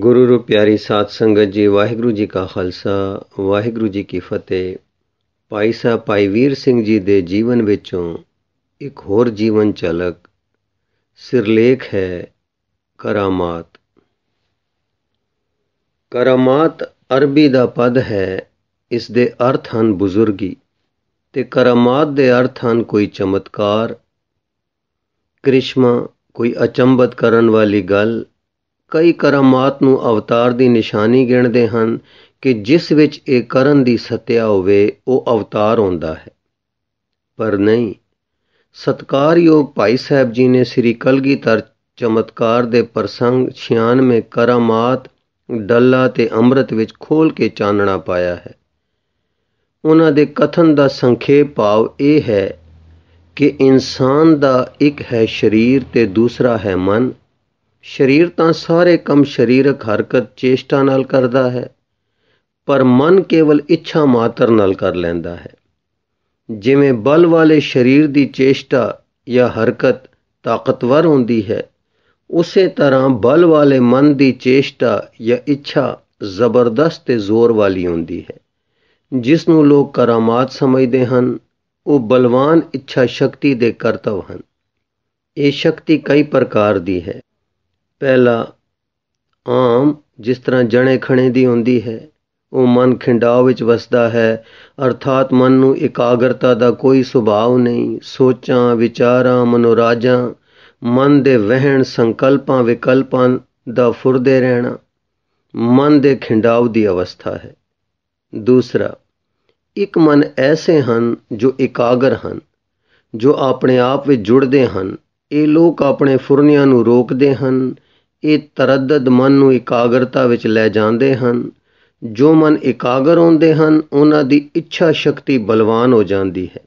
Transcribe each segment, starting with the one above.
ਗੁਰੂ ਰੂ ਪਿਆਰੀ ਸਾਧ ਸੰਗਤ ਜੀ ਵਾਹਿਗੁਰੂ ਜੀ ਕਾ ਖਾਲਸਾ ਵਾਹਿਗੁਰੂ ਜੀ ਕੀ ਫਤਿਹ ਭਾਈ ਸਾਹਿਬ ਭਾਈ ਵੀਰ ਸਿੰਘ ਜੀ ਦੇ ਜੀਵਨ ਵਿੱਚੋਂ ਇੱਕ ਹੋਰ ਜੀਵਨ ਚਲਕ ਸਿਰਲੇਖ ਹੈ ਕਰਾਮਾਤ ਕਰਾਮਾਤ ਅਰਬੀ ਦਾ ਪਦ ਹੈ ਇਸ ਦੇ ਅਰਥ ਹਨ ਬਜ਼ੁਰਗੀ ਤੇ ਕਰਾਮਾਤ ਦੇ ਅਰਥ ਹਨ ਕੋਈ ਚਮਤਕਾਰ ਕ੍ਰਿਸ਼ਮਾ ਕੋਈ ਅਚੰਬਤ ਕਰਨ ਵਾਲੀ ਗੱਲ ਕਈ ਕਰਾਮਾਤ ਨੂੰ ਅਵਤਾਰ ਦੀ ਨਿਸ਼ਾਨੀ ਗਿਣਦੇ ਹਨ ਕਿ ਜਿਸ ਵਿੱਚ ਇਹ ਕਰਨ ਦੀ ਸਤਿਆ ਹੋਵੇ ਉਹ ਅਵਤਾਰ ਹੁੰਦਾ ਹੈ ਪਰ ਨਹੀਂ ਸਤਕਾਰਯੋਗ ਭਾਈ ਸਾਹਿਬ ਜੀ ਨੇ ਸ੍ਰੀ ਕਲਗੀਧਰ ਚਮਤਕਾਰ ਦੇ ਪ੍ਰਸੰਗ 96 ਕਰਾਮਾਤ ਡੱਲਾ ਤੇ ਅੰਮ੍ਰਿਤ ਵਿੱਚ ਖੋਲ ਕੇ ਚਾਨਣਾ ਪਾਇਆ ਹੈ ਉਹਨਾਂ ਦੇ ਕਥਨ ਦਾ ਸੰਖੇਪ ਭਾਵ ਇਹ ਹੈ ਕਿ ਇਨਸਾਨ ਦਾ ਇੱਕ ਹੈ ਸਰੀਰ ਤੇ ਦੂਸਰਾ ਹੈ ਮਨ ਸਰੀਰ ਤਾਂ ਸਾਰੇ ਕੰਮ ਸਰੀਰਕ ਹਰਕਤ ਚੇਸ਼ਟਾ ਨਾਲ ਕਰਦਾ ਹੈ ਪਰ ਮਨ ਕੇਵਲ ਇੱਛਾ ਮਾਤਰ ਨਾਲ ਕਰ ਲੈਂਦਾ ਹੈ ਜਿਵੇਂ ਬਲ ਵਾਲੇ ਸਰੀਰ ਦੀ ਚੇਸ਼ਟਾ ਜਾਂ ਹਰਕਤ ਤਾਕਤਵਰ ਹੁੰਦੀ ਹੈ ਉਸੇ ਤਰ੍ਹਾਂ ਬਲ ਵਾਲੇ ਮਨ ਦੀ ਚੇਸ਼ਟਾ ਜਾਂ ਇੱਛਾ ਜ਼ਬਰਦਸਤ ਤੇ ਜ਼ੋਰ ਵਾਲੀ ਹੁੰਦੀ ਹੈ ਜਿਸ ਨੂੰ ਲੋਕ ਕਰਾਮਾਤ ਸਮਝਦੇ ਹਨ ਉਹ ਬਲਵਾਨ ਇੱਛਾ ਸ਼ਕਤੀ ਦੇ ਕਰਤਵ ਹਨ ਇਹ ਸ਼ਕਤੀ ਕਈ ਪ੍ਰਕਾਰ ਦੀ ਹੈ ਪਹਿਲਾ ਆਮ ਜਿਸ ਤਰ੍ਹਾਂ ਜਣੇ ਖਣੇ ਦੀ ਹੁੰਦੀ ਹੈ ਉਹ ਮਨ ਖਿੰਡਾਵ ਵਿੱਚ ਵਸਦਾ ਹੈ ਅਰਥਾਤ ਮਨ ਨੂੰ ਇਕਾਗਰਤਾ ਦਾ ਕੋਈ ਸੁਭਾਅ ਨਹੀਂ ਸੋਚਾਂ ਵਿਚਾਰਾਂ ਮਨੋਰਾਜਾਂ ਮਨ ਦੇ ਵਹਿਣ ਸੰਕਲਪਾਂ ਵਿਕਲਪਾਂ ਦਾ ਫੁਰਦੇ ਰਹਿਣਾ ਮਨ ਦੇ ਖਿੰਡਾਵ ਦੀ ਅਵਸਥਾ ਹੈ ਦੂਸਰਾ ਇੱਕ ਮਨ ਐਸੇ ਹਨ ਜੋ ਇਕਾਗਰ ਹਨ ਜੋ ਆਪਣੇ ਆਪ ਵਿੱਚ ਜੁੜਦੇ ਹਨ ਇਹ ਲੋਕ ਆਪਣੇ ਫੁਰਨੀਆਂ ਨੂੰ ਰੋਕਦੇ ਹਨ ਇਹ ਤਰਦਦ ਮਨ ਨੂੰ ਇਕਾਗਰਤਾ ਵਿੱਚ ਲੈ ਜਾਂਦੇ ਹਨ ਜੋ ਮਨ ਇਕਾਗਰ ਹੁੰਦੇ ਹਨ ਉਹਨਾਂ ਦੀ ਇੱਛਾ ਸ਼ਕਤੀ ਬਲਵਾਨ ਹੋ ਜਾਂਦੀ ਹੈ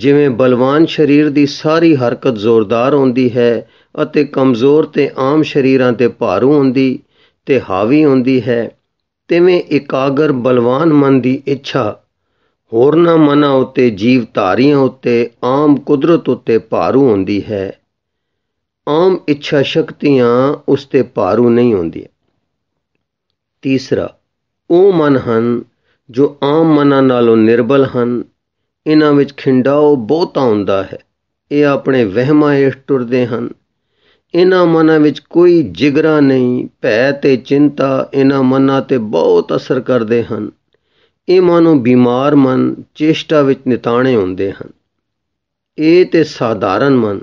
ਜਿਵੇਂ ਬਲਵਾਨ ਸਰੀਰ ਦੀ ਸਾਰੀ ਹਰਕਤ ਜ਼ੋਰਦਾਰ ਹੁੰਦੀ ਹੈ ਅਤੇ ਕਮਜ਼ੋਰ ਤੇ ਆਮ ਸਰੀਰਾਂ ਤੇ ਭਾਰੂ ਹੁੰਦੀ ਤੇ ਹਾਵੀ ਹੁੰਦੀ ਹੈ ਤਿਵੇਂ ਇਕਾਗਰ ਬਲਵਾਨ ਮਨ ਦੀ ਇੱਛਾ ਹੋਰਨਾਂ ਮਨਾਂ ਉੱਤੇ ਜੀਵ ਧਾਰੀਆਂ ਉੱਤੇ ਆਮ ਕੁਦਰਤ ਉੱਤੇ ਭਾਰੂ ਹੁੰਦੀ ਹੈ ਆਮ ਇੱਛਾ ਸ਼ਕਤੀਆਂ ਉਸ ਤੇ ਭਾਰੂ ਨਹੀਂ ਹੁੰਦੀਆਂ ਤੀਸਰਾ ਉਹ ਮਨ ਹਨ ਜੋ ਆਮ ਮਨਾਂ ਨਾਲੋਂ ਨਿਰਬਲ ਹਨ ਇਹਨਾਂ ਵਿੱਚ ਖਿੰਡਾਓ ਬਹੁਤਾ ਹੁੰਦਾ ਹੈ ਇਹ ਆਪਣੇ ਵਹਿਮਾਂ ਇਸ ਟੁਰਦੇ ਹਨ ਇਹਨਾਂ ਮਨਾਂ ਵਿੱਚ ਕੋਈ ਜਿਗਰਾ ਨਹੀਂ ਭੈ ਤੇ ਚਿੰਤਾ ਇਹਨਾਂ ਮਨਾਂ ਤੇ ਬਹੁਤ ਅਸਰ ਕਰਦੇ ਹਨ ਇਹ ਮਨੋ ਬਿਮਾਰ ਮਨ ਚੇਸ਼ਟਾ ਵਿੱਚ ਨਿਤਾਣੇ ਹੁੰਦੇ ਹਨ ਇਹ ਤੇ ਸਾਧਾਰਨ ਮਨ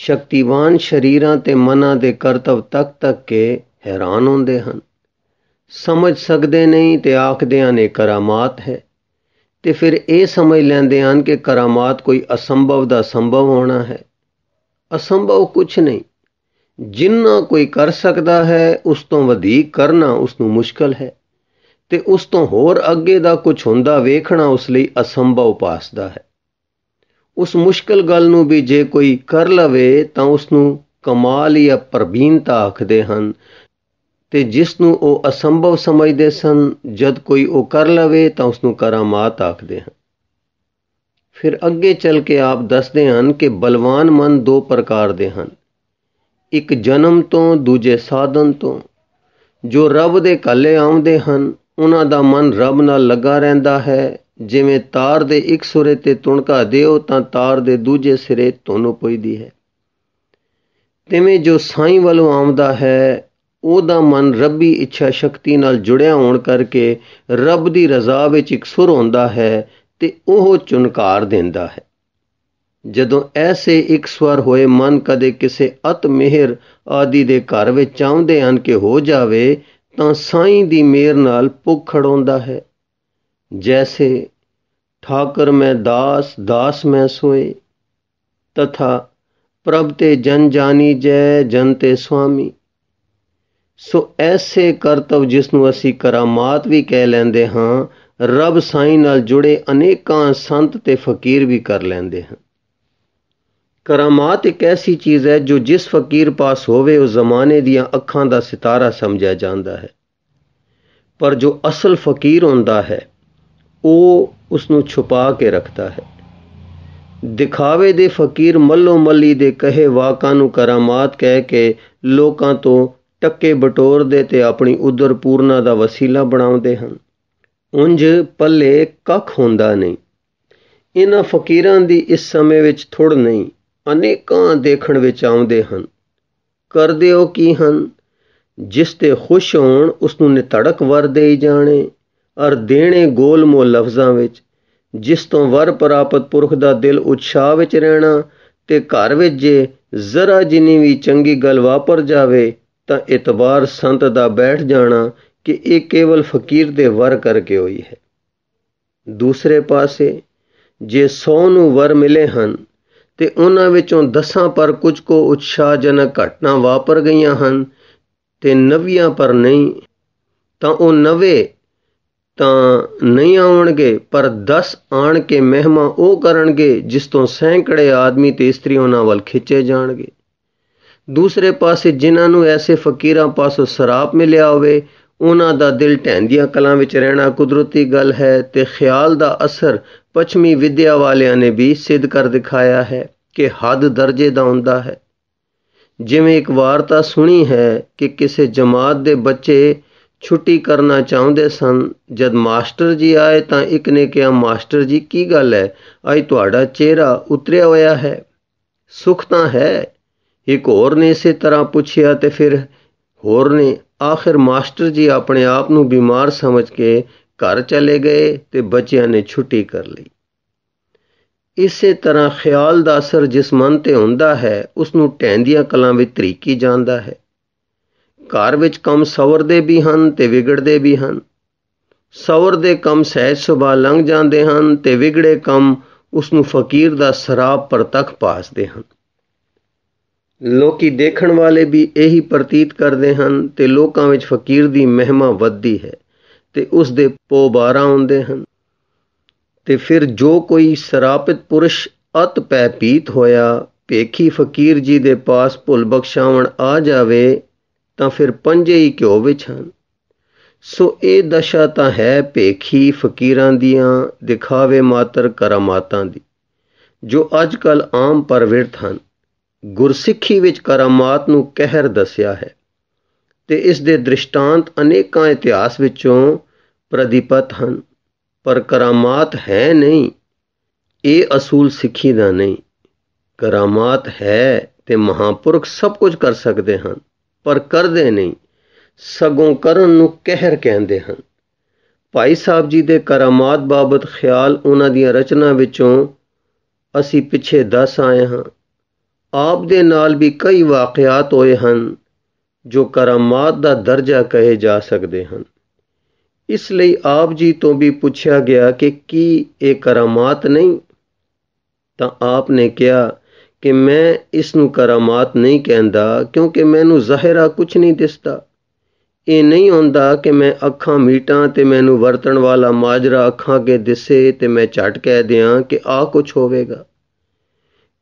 ਸ਼ਕਤੀਵਾਨ ਸ਼ਰੀਰਾਂ ਤੇ ਮਨਾਂ ਦੇ ਕਰਤਵ ਤੱਕ ਤੱਕ ਕੇ ਹੈਰਾਨ ਹੁੰਦੇ ਹਨ ਸਮਝ ਸਕਦੇ ਨਹੀਂ ਤੇ ਆਖਦੇ ਹਨ ਇਹ ਕਰਾਮਾਤ ਹੈ ਤੇ ਫਿਰ ਇਹ ਸਮਝ ਲੈਂਦੇ ਹਨ ਕਿ ਕਰਾਮਾਤ ਕੋਈ ਅਸੰਭਵ ਦਾ ਸੰਭਵ ਹੋਣਾ ਹੈ ਅਸੰਭਵ ਕੁਝ ਨਹੀਂ ਜਿੰਨਾ ਕੋਈ ਕਰ ਸਕਦਾ ਹੈ ਉਸ ਤੋਂ ਵਧੇਰੇ ਕਰਨਾ ਉਸ ਨੂੰ ਮੁਸ਼ਕਲ ਹੈ ਤੇ ਉਸ ਤੋਂ ਹੋਰ ਅੱਗੇ ਦਾ ਕੁਝ ਹੁੰਦਾ ਵੇਖਣਾ ਉਸ ਲਈ ਅਸੰਭਵ ਪਾਸਦਾ ਹੈ ਉਸ ਮੁਸ਼ਕਲ ਗੱਲ ਨੂੰ ਵੀ ਜੇ ਕੋਈ ਕਰ ਲਵੇ ਤਾਂ ਉਸ ਨੂੰ ਕਮਾਲ ਜਾਂ ਪਰਬੀਨਤਾ ਆਖਦੇ ਹਨ ਤੇ ਜਿਸ ਨੂੰ ਉਹ ਅਸੰਭਵ ਸਮਝਦੇ ਸਨ ਜਦ ਕੋਈ ਉਹ ਕਰ ਲਵੇ ਤਾਂ ਉਸ ਨੂੰ ਕਰਾਮਾਤ ਆਖਦੇ ਹਨ ਫਿਰ ਅੱਗੇ ਚੱਲ ਕੇ ਆਪ ਦੱਸਦੇ ਹਨ ਕਿ ਬਲਵਾਨ ਮਨ ਦੋ ਪ੍ਰਕਾਰ ਦੇ ਹਨ ਇੱਕ ਜਨਮ ਤੋਂ ਦੂਜੇ ਸਾਧਨ ਤੋਂ ਜੋ ਰੱਬ ਦੇ ਕੱਲੇ ਆਉਂਦੇ ਹਨ ਉਹਨਾਂ ਦਾ ਮਨ ਰੱਬ ਨਾਲ ਲੱਗਾ ਰਹਿੰਦਾ ਹੈ ਜਿਵੇਂ ਤਾਰ ਦੇ ਇੱਕ ਸੁਰੇ ਤੇ ਤੁਣਕਾ ਦਿਓ ਤਾਂ ਤਾਰ ਦੇ ਦੂਜੇ ਸਿਰੇ ਤੁਨੋ ਪਈਦੀ ਹੈ ਤਿਵੇਂ ਜੋ ਸਾਈਂ ਵੱਲੋਂ ਆਉਂਦਾ ਹੈ ਉਹਦਾ ਮਨ ਰੱਬੀ ਇੱਛਾ ਸ਼ਕਤੀ ਨਾਲ ਜੁੜਿਆ ਹੋਣ ਕਰਕੇ ਰੱਬ ਦੀ ਰਜ਼ਾ ਵਿੱਚ ਇੱਕ ਸੁਰ ਹੁੰਦਾ ਹੈ ਤੇ ਉਹ ਚੁਨਕਾਰ ਦਿੰਦਾ ਹੈ ਜਦੋਂ ਐਸੇ ਇੱਕ ਸਵਰ ਹੋਏ ਮਨ ਕਦੇ ਕਿਸੇ ਅਤ ਮਿਹਰ ਆਦਿ ਦੇ ਘਰ ਵਿੱਚ ਚਾਹੁੰਦੇ ਹਨ ਕਿ ਹੋ ਜਾਵੇ ਤਾਂ ਸਾਈਂ ਦੀ ਮਿਹਰ ਨਾਲ ਭੁੱਖ ਹੁੰਦਾ ਹੈ ਜੈਸੇ ठाकर ਮੈਂ ਦਾਸ ਦਾਸ ਮੈਂ ਸੋਏ तथा ਪ੍ਰਭ ਤੇ ਜਨ जानी ਜੈ ਜਨ ਤੇ ਸੁਆਮੀ ਸੋ ਐਸੇ ਕਰਤਵ ਜਿਸ ਨੂੰ ਅਸੀਂ ਕਰਾਮਾਤ ਵੀ ਕਹਿ ਲੈਂਦੇ ਹਾਂ ਰਬ ਸਾਈ ਨਾਲ ਜੁੜੇ ਅਨੇਕਾਂ ਸੰਤ ਤੇ ਫਕੀਰ ਵੀ ਕਰ ਲੈਂਦੇ ਹਾਂ ਕਰਾਮਾਤ ਇੱਕ ਐਸੀ ਚੀਜ਼ ਹੈ ਜੋ ਜਿਸ ਫਕੀਰ ਪਾਸ ਹੋਵੇ ਉਹ ਜ਼ਮਾਨੇ ਦੀਆਂ ਅੱਖਾਂ ਦਾ ਸਿਤਾਰਾ ਸਮਝਿਆ ਜਾਂਦਾ ਹੈ ਪਰ ਜੋ ਅਸਲ ਫਕੀਰ ਹੁੰਦਾ ਹੈ ਉਹ ਉਸ ਨੂੰ ਛੁਪਾ ਕੇ ਰੱਖਦਾ ਹੈ ਦਿਖਾਵੇ ਦੇ ਫਕੀਰ ਮੱਲੋ ਮੱਲੀ ਦੇ ਕਹੇ ਵਾਕਾਂ ਨੂੰ ਕਰਾਮਾਤ ਕਹਿ ਕੇ ਲੋਕਾਂ ਤੋਂ ਟੱਕੇ ਬਟੋਰਦੇ ਤੇ ਆਪਣੀ ਉਦਰ ਪੂਰਨਾ ਦਾ ਵਸੀਲਾ ਬਣਾਉਂਦੇ ਹਨ ਉੰਜ ਪੱਲੇ ਕੱਖ ਹੁੰਦਾ ਨਹੀਂ ਇਹਨਾਂ ਫਕੀਰਾਂ ਦੀ ਇਸ ਸਮੇਂ ਵਿੱਚ ਥੋੜ ਨਹੀਂ ਅਨੇਕਾਂ ਦੇਖਣ ਵਿੱਚ ਆਉਂਦੇ ਹਨ ਕਰਦੇ ਉਹ ਕੀ ਹਨ ਜਿਸ ਤੇ ਖੁਸ਼ ਹੋਣ ਉਸ ਨੂੰ ਨਿਤੜਕ ਵਰ ਦੇ ਜਾਣੇ ਅਰ ਦੇਣੇ ਗੋਲਮੋ ਲਫ਼ਜ਼ਾਂ ਵਿੱਚ ਜਿਸ ਤੋਂ ਵਰ ਪ੍ਰਾਪਤ ਪੁਰਖ ਦਾ ਦਿਲ ਉਤਸ਼ਾਹ ਵਿੱਚ ਰਹਿਣਾ ਤੇ ਘਰ ਵਿੱਚ ਜੇ ਜ਼ਰਾ ਜਿੰਨੀ ਵੀ ਚੰਗੀ ਗੱਲ ਵਾਪਰ ਜਾਵੇ ਤਾਂ ਇਤਬਾਰ ਸੰਤ ਦਾ ਬੈਠ ਜਾਣਾ ਕਿ ਇਹ ਕੇਵਲ ਫਕੀਰ ਦੇ ਵਰ ਕਰਕੇ ਹੋਈ ਹੈ ਦੂਸਰੇ ਪਾਸੇ ਜੇ 100 ਨੂੰ ਵਰ ਮਿਲੇ ਹਨ ਤੇ ਉਹਨਾਂ ਵਿੱਚੋਂ ਦਸਾਂ ਪਰ ਕੁਝ ਕੋ ਉਤਸ਼ਾਹਜਨਕ ਘਟਨਾ ਵਾਪਰ ਗਈਆਂ ਹਨ ਤੇ ਨਵੀਆਂ ਪਰ ਨਹੀਂ ਤਾਂ ਉਹ ਨਵੇਂ ਤਾਂ ਨਹੀਂ ਆਉਣਗੇ ਪਰ 10 ਆਣ ਕੇ ਮਹਿਮਾ ਉਹ ਕਰਨਗੇ ਜਿਸ ਤੋਂ ਸੈਂਕੜੇ ਆਦਮੀ ਤੇ ਇਸਤਰੀ ਉਹਨਾਂ ਵੱਲ ਖਿੱਚੇ ਜਾਣਗੇ ਦੂਸਰੇ ਪਾਸੇ ਜਿਨ੍ਹਾਂ ਨੂੰ ਐਸੇ ਫਕੀਰਾਂ ਪਾਸੋਂ ਸਰਾਪ ਮਿਲਿਆ ਹੋਵੇ ਉਹਨਾਂ ਦਾ ਦਿਲ ਢੈਂਦੀਆਂ ਕਲਾਂ ਵਿੱਚ ਰਹਿਣਾ ਕੁਦਰਤੀ ਗੱਲ ਹੈ ਤੇ ਖਿਆਲ ਦਾ ਅਸਰ ਪੱਛਮੀ ਵਿਦਿਆ ਵਾਲਿਆਂ ਨੇ ਵੀ ਸਿੱਧ ਕਰ ਦਿਖਾਇਆ ਹੈ ਕਿ ਹੱਦ ਦਰਜੇ ਦਾ ਹੁੰਦਾ ਹੈ ਜਿਵੇਂ ਇੱਕ ਵਾਰਤਾ ਸੁਣੀ ਹੈ ਕਿ ਕਿਸੇ ਜਮਾਤ ਦੇ ਬੱਚੇ ਛੁੱਟੀ ਕਰਨਾ ਚਾਹੁੰਦੇ ਸਨ ਜਦ ਮਾਸਟਰ ਜੀ ਆਏ ਤਾਂ ਇੱਕ ਨੇ ਕਿਹਾ ਮਾਸਟਰ ਜੀ ਕੀ ਗੱਲ ਹੈ ਅੱਜ ਤੁਹਾਡਾ ਚਿਹਰਾ ਉਤਰਿਆ ਹੋਇਆ ਹੈ ਸੁਖ ਤਾਂ ਹੈ ਇੱਕ ਹੋਰ ਨੇ ਇਸੇ ਤਰ੍ਹਾਂ ਪੁੱਛਿਆ ਤੇ ਫਿਰ ਹੋਰ ਨੇ ਆਖਿਰ ਮਾਸਟਰ ਜੀ ਆਪਣੇ ਆਪ ਨੂੰ ਬਿਮਾਰ ਸਮਝ ਕੇ ਘਰ ਚਲੇ ਗਏ ਤੇ ਬੱਚਿਆਂ ਨੇ ਛੁੱਟੀ ਕਰ ਲਈ ਇਸੇ ਤਰ੍ਹਾਂ ਖਿਆਲ ਦਾ ਅਸਰ ਜਿਸ ਮਨ ਤੇ ਹੁੰਦਾ ਹੈ ਉਸ ਨੂੰ ਟੈਂਦੀਆਂ ਕਲਾਂ ਵਿੱਚ ਤਰੀਕੀ ਜਾਂਦਾ ਹੈ ਘਰ ਵਿੱਚ ਕੰਮ ਸਵਰਦੇ ਵੀ ਹਨ ਤੇ ਵਿਗੜਦੇ ਵੀ ਹਨ ਸਵਰ ਦੇ ਕੰਮ ਸਹਿਜ ਸੁਭਾ ਲੰਘ ਜਾਂਦੇ ਹਨ ਤੇ ਵਿਗੜੇ ਕੰਮ ਉਸ ਨੂੰ ਫਕੀਰ ਦਾ ਸਰਾਪ ਤੱਕ ਪਾਸਦੇ ਹਨ ਲੋਕੀ ਦੇਖਣ ਵਾਲੇ ਵੀ ਇਹੀ ਪ੍ਰਤੀਤ ਕਰਦੇ ਹਨ ਤੇ ਲੋਕਾਂ ਵਿੱਚ ਫਕੀਰ ਦੀ ਮਹਿਮਾ ਵੱਧਦੀ ਹੈ ਤੇ ਉਸ ਦੇ ਪੋਬਾਰਾ ਹੁੰਦੇ ਹਨ ਤੇ ਫਿਰ ਜੋ ਕੋਈ ਸਰਾਪਿਤ ਪੁਰਸ਼ ਅਤ ਪੈਪੀਤ ਹੋਇਆ ਪੇਖੀ ਫਕੀਰ ਜੀ ਦੇ ਪਾਸ ਭੁੱਲ ਬਖਸ਼ਾਵਣ ਆ ਜਾਵੇ ਤਾਂ ਫਿਰ ਪੰਜੇ ਹੀ ਘਿਓ ਵਿੱਚ ਹਨ ਸੋ ਇਹ ਦਸ਼ਾ ਤਾਂ ਹੈ ਭੇਖੀ ਫਕੀਰਾਂ ਦੀਆਂ ਦਿਖਾਵੇ ਮਾਤਰ ਕਰਾਮਾਤਾਂ ਦੀ ਜੋ ਅੱਜ ਕੱਲ ਆਮ ਪਰਵਿਰਤ ਹਨ ਗੁਰਸਿੱਖੀ ਵਿੱਚ ਕਰਾਮਾਤ ਨੂੰ ਕਹਿਰ ਦੱਸਿਆ ਹੈ ਤੇ ਇਸ ਦੇ ਦ੍ਰਿਸ਼ਟਾਂਤ ਅਨੇਕਾਂ ਇਤਿਹਾਸ ਵਿੱਚੋਂ ਪ੍ਰਦੀਪਤ ਹਨ ਪਰ ਕਰਾਮਾਤ ਹੈ ਨਹੀਂ ਇਹ ਅਸੂਲ ਸਿੱਖੀ ਦਾ ਨਹੀਂ ਕਰਾਮਾਤ ਹੈ ਤੇ ਮਹਾਪੁਰਖ ਸਭ ਕੁਝ ਕਰ ਸਕਦੇ ਹਨ ਪਰ ਕਰਦੇ ਨਹੀਂ ਸਗੋਂ ਕਰਨ ਨੂੰ ਕਹਿਰ ਕਹਿੰਦੇ ਹਨ ਭਾਈ ਸਾਹਿਬ ਜੀ ਦੇ ਕਰਾਮਾਤ ਬਾਬਤ ਖਿਆਲ ਉਹਨਾਂ ਦੀਆਂ ਰਚਨਾ ਵਿੱਚੋਂ ਅਸੀਂ ਪਿੱਛੇ ਦੱਸ ਆਏ ਹਾਂ ਆਪ ਦੇ ਨਾਲ ਵੀ ਕਈ ਵਾਕਿਆਤ ਹੋਏ ਹਨ ਜੋ ਕਰਾਮਾਤ ਦਾ ਦਰਜਾ ਕਹੇ ਜਾ ਸਕਦੇ ਹਨ ਇਸ ਲਈ ਆਪ ਜੀ ਤੋਂ ਵੀ ਪੁੱਛਿਆ ਗਿਆ ਕਿ ਕੀ ਇਹ ਕਰਾਮਾਤ ਨਹੀਂ ਤਾਂ ਆਪ ਨੇ ਕਿਹਾ ਕਿ ਮੈਂ ਇਸ ਨੂੰ ਕਰਾਮਾਤ ਨਹੀਂ ਕਹਿੰਦਾ ਕਿਉਂਕਿ ਮੈਨੂੰ ਜ਼ਾਹਿਰਾ ਕੁਝ ਨਹੀਂ ਦਿਸਦਾ ਇਹ ਨਹੀਂ ਹੁੰਦਾ ਕਿ ਮੈਂ ਅੱਖਾਂ ਮੀਟਾਂ ਤੇ ਮੈਨੂੰ ਵਰਤਣ ਵਾਲਾ ਮਾਜਰਾ ਅੱਖਾਂ ਕੇ ਦਿਸੇ ਤੇ ਮੈਂ ਝਟ ਕਹਿ ਦਿਆਂ ਕਿ ਆ ਕੁਝ ਹੋਵੇਗਾ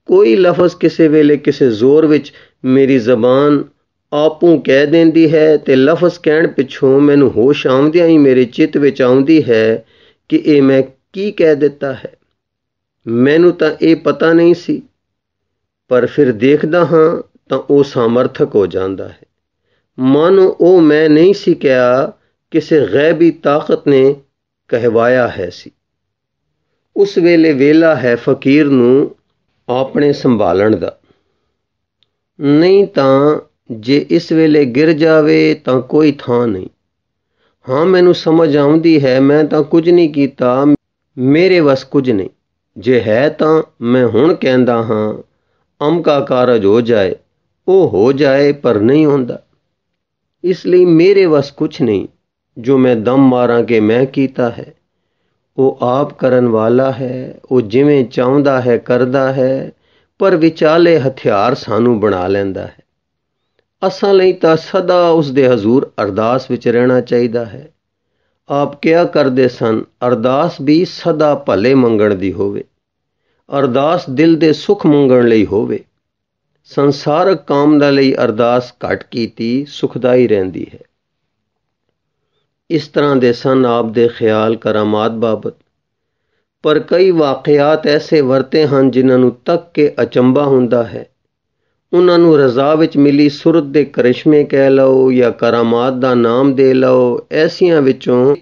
ਕੋਈ ਲਫ਼ਜ਼ ਕਿਸੇ ਵੇਲੇ ਕਿਸੇ ਜ਼ੋਰ ਵਿੱਚ ਮੇਰੀ ਜ਼ਬਾਨ ਆਪੂ ਕਹਿ ਦਿੰਦੀ ਹੈ ਤੇ ਲਫ਼ਜ਼ ਕਹਿਣ ਪਿੱਛੋਂ ਮੈਨੂੰ ਹੋਸ਼ ਆਉਂਦਿਆਂ ਹੀ ਮੇਰੇ ਚਿੱਤ ਵਿੱਚ ਆਉਂਦੀ ਹੈ ਕਿ ਇਹ ਮੈਂ ਕੀ ਕਹਿ ਦਿੱਤਾ ਹੈ ਮੈਨੂੰ ਤਾਂ ਇਹ ਪਤਾ ਨਹੀਂ ਸੀ ਪਰ ਫਿਰ ਦੇਖਦਾ ਹਾਂ ਤਾਂ ਉਹ ਸਮਰਥਕ ਹੋ ਜਾਂਦਾ ਹੈ ਮਨ ਉਹ ਮੈਂ ਨਹੀਂ ਸੀ ਕਿਹਾ ਕਿਸੇ ਗੈਬੀ ਤਾਕਤ ਨੇ ਕਹਿਵਾਇਆ ਹੈ ਸੀ ਉਸ ਵੇਲੇ ਵੇਲਾ ਹੈ ਫਕੀਰ ਨੂੰ ਆਪਣੇ ਸੰਭਾਲਣ ਦਾ ਨਹੀਂ ਤਾਂ ਜੇ ਇਸ ਵੇਲੇ ਗਿਰ ਜਾਵੇ ਤਾਂ ਕੋਈ ਥਾਂ ਨਹੀਂ ਹਾਂ ਮੈਨੂੰ ਸਮਝ ਆਉਂਦੀ ਹੈ ਮੈਂ ਤਾਂ ਕੁਝ ਨਹੀਂ ਕੀਤਾ ਮੇਰੇ ਵਸ ਕੁਝ ਨਹੀਂ ਜੇ ਹੈ ਤਾਂ ਮੈਂ ਹੁਣ ਕਹਿੰਦਾ ਹਾਂ ਅਮ ਕਾ ਕਾਰਜ ਹੋ ਜਾਏ ਉਹ ਹੋ ਜਾਏ ਪਰ ਨਹੀਂ ਹੁੰਦਾ ਇਸ ਲਈ ਮੇਰੇ ਵਸ ਕੁਛ ਨਹੀਂ ਜੋ ਮੈਂ ਦਮ ਮਾਰਾਂ ਕਿ ਮੈਂ ਕੀਤਾ ਹੈ ਉਹ ਆਪ ਕਰਨ ਵਾਲਾ ਹੈ ਉਹ ਜਿਵੇਂ ਚਾਹੁੰਦਾ ਹੈ ਕਰਦਾ ਹੈ ਪਰ ਵਿਚਾਲੇ ਹਥਿਆਰ ਸਾਨੂੰ ਬਣਾ ਲੈਂਦਾ ਹੈ ਅਸਾਂ ਲਈ ਤਾਂ ਸਦਾ ਉਸ ਦੇ ਹਜ਼ੂਰ ਅਰਦਾਸ ਵਿੱਚ ਰਹਿਣਾ ਚਾਹੀਦਾ ਹੈ ਆਪ ਕਿਆ ਕਰਦੇ ਸਨ ਅਰਦਾਸ ਵੀ ਸਦਾ ਭਲੇ ਮੰਗਣ ਦੀ ਹੋਵੇ ਅਰਦਾਸ ਦਿਲ ਦੇ ਸੁਖ ਮੰਗਣ ਲਈ ਹੋਵੇ ਸੰਸਾਰਕ ਕਾਮ ਦਾ ਲਈ ਅਰਦਾਸ ਘਟ ਕੀਤੀ ਸੁਖਦਾਈ ਰਹਿੰਦੀ ਹੈ ਇਸ ਤਰ੍ਹਾਂ ਦੇ ਸਨ ਆਪ ਦੇ ਖਿਆਲ ਕਰਾਮਾਤ ਬਾਬਤ ਪਰ ਕਈ ਵਾਕਿਆਤ ਐਸੇ ਵਰਤੇ ਹਨ ਜਿਨ੍ਹਾਂ ਨੂੰ ਤੱਕ ਕੇ ਅਚੰਬਾ ਹੁੰਦਾ ਹੈ ਉਹਨਾਂ ਨੂੰ ਰਜ਼ਾ ਵਿੱਚ ਮਿਲੀ ਸੁਰਤ ਦੇ ਕਰਿਸ਼ਮੇ ਕਹਿ ਲਓ ਜਾਂ ਕਰਾਮਾਤ ਦਾ ਨਾਮ ਦੇ ਲਓ ਐਸੀਆਂ ਵਿੱਚੋਂ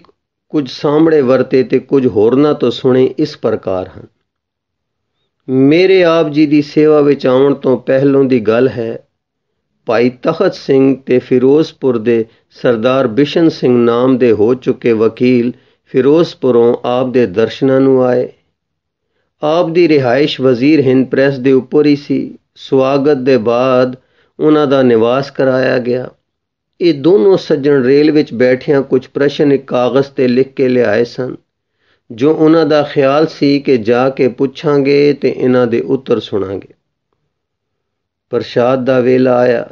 ਕੁਝ ਸਾਹਮਣੇ ਵਰਤੇ ਤੇ ਕੁਝ ਹੋਰਨਾਂ ਤੋਂ ਸੁਣੇ ਇਸ ਪ੍ਰਕਾਰ ਹਨ ਮੇਰੇ ਆਪ ਜੀ ਦੀ ਸੇਵਾ ਵਿੱਚ ਆਉਣ ਤੋਂ ਪਹਿਲੋਂ ਦੀ ਗੱਲ ਹੈ ਭਾਈ ਤਖਤ ਸਿੰਘ ਤੇ ਫਿਰੋਜ਼ਪੁਰ ਦੇ ਸਰਦਾਰ ਬਿਸ਼ਨ ਸਿੰਘ ਨਾਮ ਦੇ ਹੋ ਚੁੱਕੇ ਵਕੀਲ ਫਿਰੋਜ਼ਪੁਰੋਂ ਆਪ ਦੇ ਦਰਸ਼ਨਾਂ ਨੂੰ ਆਏ ਆਪ ਦੀ ਰਿਹਾਇਸ਼ ਵਜ਼ੀਰ ਹਿੰਦ ਪ੍ਰੈਸ ਦੇ ਉੱਪਰ ਹੀ ਸੀ ਸਵਾਗਤ ਦੇ ਬਾਅਦ ਉਹਨਾਂ ਦਾ ਨਿਵਾਸ ਕਰਾਇਆ ਗਿਆ ਇਹ ਦੋਨੋਂ ਸੱਜਣ ਰੇਲ ਵਿੱਚ ਬੈਠਿਆਂ ਕੁਝ ਪ੍ਰਸ਼ਨ ਇੱਕ ਕਾਗਜ਼ ਤੇ ਲਿਖ ਕੇ ਲਿਆਏ ਸਨ ਜੋ ਉਹਨਾਂ ਦਾ ਖਿਆਲ ਸੀ ਕਿ ਜਾ ਕੇ ਪੁੱਛਾਂਗੇ ਤੇ ਇਹਨਾਂ ਦੇ ਉੱਤਰ ਸੁਣਾਂਗੇ ਪ੍ਰਸ਼ਾਦ ਦਾ ਵੇਲਾ ਆਇਆ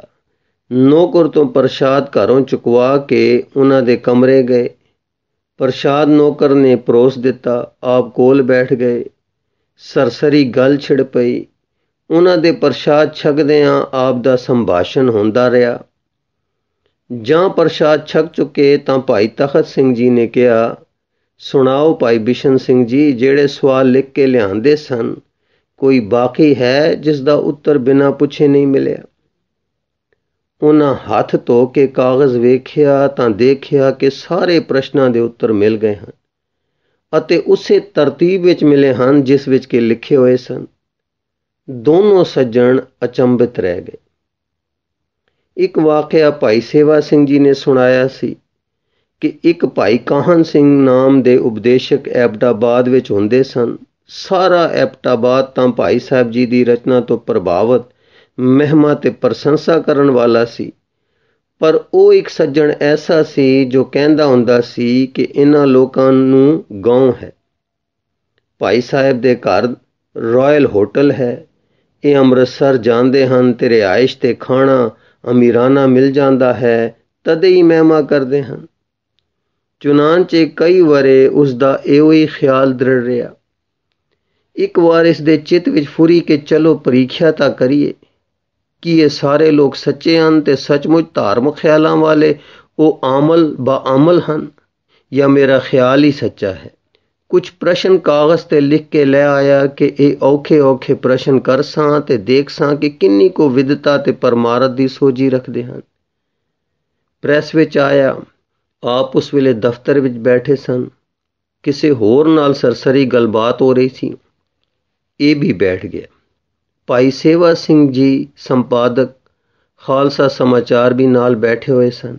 ਨੌਕਰ ਤੋਂ ਪ੍ਰਸ਼ਾਦ ਘਰੋਂ ਚੁਕਵਾ ਕੇ ਉਹਨਾਂ ਦੇ ਕਮਰੇ ਗਏ ਪ੍ਰਸ਼ਾਦ ਨੌਕਰ ਨੇ ਪਰੋਸ ਦਿੱਤਾ ਆਪ ਕੋਲ ਬੈਠ ਗਏ ਸਰਸਰੀ ਗੱਲ ਛਿੜ ਪਈ ਉਹਨਾਂ ਦੇ ਪ੍ਰਸ਼ਾਦ ਛਕਦਿਆਂ ਆਪ ਦਾ ਸੰਭਾਸ਼ਣ ਹੁੰਦਾ ਰਿਹਾ ਜਾਂ ਪ੍ਰਸ਼ਾਦ ਛਕ ਚੁੱਕੇ ਤਾਂ ਭਾਈ ਤਖਤ ਸਿੰਘ ਜੀ ਨੇ ਕਿਹਾ ਸੁਣਾਓ ਭਾਈ ਬਿਸ਼ਨ ਸਿੰਘ ਜੀ ਜਿਹੜੇ ਸਵਾਲ ਲਿਖ ਕੇ ਲਿਆਂਦੇ ਸਨ ਕੋਈ ਬਾਕੀ ਹੈ ਜਿਸ ਦਾ ਉੱਤਰ ਬਿਨਾਂ ਪੁੱਛੇ ਨਹੀਂ ਮਿਲਿਆ ਉਹਨਾਂ ਹੱਥ ਧੋ ਕੇ ਕਾਗਜ਼ ਵੇਖਿਆ ਤਾਂ ਦੇਖਿਆ ਕਿ ਸਾਰੇ ਪ੍ਰਸ਼ਨਾਂ ਦੇ ਉੱਤਰ ਮਿਲ ਗਏ ਹਨ ਅਤੇ ਉਸੇ ਤਰਤੀਬ ਵਿੱਚ ਮਿਲੇ ਹਨ ਜਿਸ ਵਿੱਚ ਕਿ ਲਿਖੇ ਹੋਏ ਸਨ ਦੋਨੋਂ ਸੱਜਣ ਅਚੰਭਿਤ ਰਹਿ ਗਏ ਇੱਕ ਵਾਕਿਆ ਭਾਈ ਸੇਵਾ ਸਿੰਘ ਜੀ ਨੇ ਸੁਣਾਇਆ ਸੀ ਕਿ ਇੱਕ ਭਾਈ ਕਾਹਨ ਸਿੰਘ ਨਾਮ ਦੇ ਉਪਦੇਸ਼ਕ ਐਬਟਾਬਾਦ ਵਿੱਚ ਹੁੰਦੇ ਸਨ ਸਾਰਾ ਐਬਟਾਬਾਦ ਤਾਂ ਭਾਈ ਸਾਹਿਬ ਜੀ ਦੀ ਰਚਨਾ ਤੋਂ ਪ੍ਰਭਾਵਿਤ ਮਹਿਮਾ ਤੇ ਪ੍ਰਸ਼ੰਸਾ ਕਰਨ ਵਾਲਾ ਸੀ ਪਰ ਉਹ ਇੱਕ ਸੱਜਣ ਐਸਾ ਸੀ ਜੋ ਕਹਿੰਦਾ ਹੁੰਦਾ ਸੀ ਕਿ ਇਹਨਾਂ ਲੋਕਾਂ ਨੂੰ ਗਾਉ ਹੈ ਭਾਈ ਸਾਹਿਬ ਦੇ ਘਰ ਰਾਇਲ ਹੋਟਲ ਹੈ ਇਹ ਅੰਮ੍ਰਿਤਸਰ ਜਾਂਦੇ ਹਨ ਤੇ ਰਿਹਾਇਸ਼ ਤੇ ਖਾਣਾ ਅਮੀਰਾਨਾ ਮਿਲ ਜਾਂਦਾ ਹੈ ਤਦੇ ਹੀ ਮਹਿਮਾ ਕਰਦੇ ਹਨ ਚੁਨਾਂਚੇ ਕਈ ਵਾਰੇ ਉਸ ਦਾ ਇਹੋ ਹੀ ਖਿਆਲ ਦ੍ਰਿੜ ਰਿਹਾ ਇੱਕ ਵਾਰ ਇਸ ਦੇ ਚਿੱਤ ਵਿੱਚ ਫੁਰੀ ਕਿ ਚਲੋ ਪ੍ਰੀਖਿਆ ਤਾਂ ਕਰੀਏ ਕਿ ਇਹ ਸਾਰੇ ਲੋਕ ਸੱਚੇ ਹਨ ਤੇ ਸੱਚਮੁੱਚ ਧਾਰਮਿਕ ਖਿਆਲਾਂ ਵਾਲੇ ਉਹ ਆਮਲ ਬਾ ਹਨ ਜਾਂ ਮੇਰਾ ਖਿਆਲ ਹੀ ਸੱਚਾ ਹੈ ਕੁਝ ਪ੍ਰਸ਼ਨ ਕਾਗਜ਼ ਤੇ ਲਿਖ ਕੇ ਲੈ ਆਇਆ ਕਿ ਇਹ ਔਖੇ ਔਖੇ ਪ੍ਰਸ਼ਨ ਕਰ ਸਾਂ ਤੇ ਦੇਖ ਸਾਂ ਕਿ ਕਿੰਨੀ ਕੋ ਵਿਦਤਾ ਤੇ ਪਰਮਾਰਥ ਦੀ ਸੋਝੀ ਰੱਖਦੇ ਹਨ ਪ੍ਰੈਸ ਵਿੱਚ ਆਇਆ ਆਪ ਉਸ ਵੇਲੇ ਦਫ਼ਤਰ ਵਿੱਚ ਬੈਠੇ ਸਨ ਕਿਸੇ ਹੋਰ ਨਾਲ ਸਰਸਰੀ ਗੱਲਬਾਤ ਹੋ ਰਹੀ ਸੀ ਇਹ ਵੀ ਬੈਠ ਗਿਆ ਭਾਈ ਸੇਵਾ ਸਿੰਘ ਜੀ ਸੰਪਾਦਕ ਖਾਲਸਾ ਸਮਾਚਾਰ ਵੀ ਨਾਲ ਬੈਠੇ ਹੋਏ ਸਨ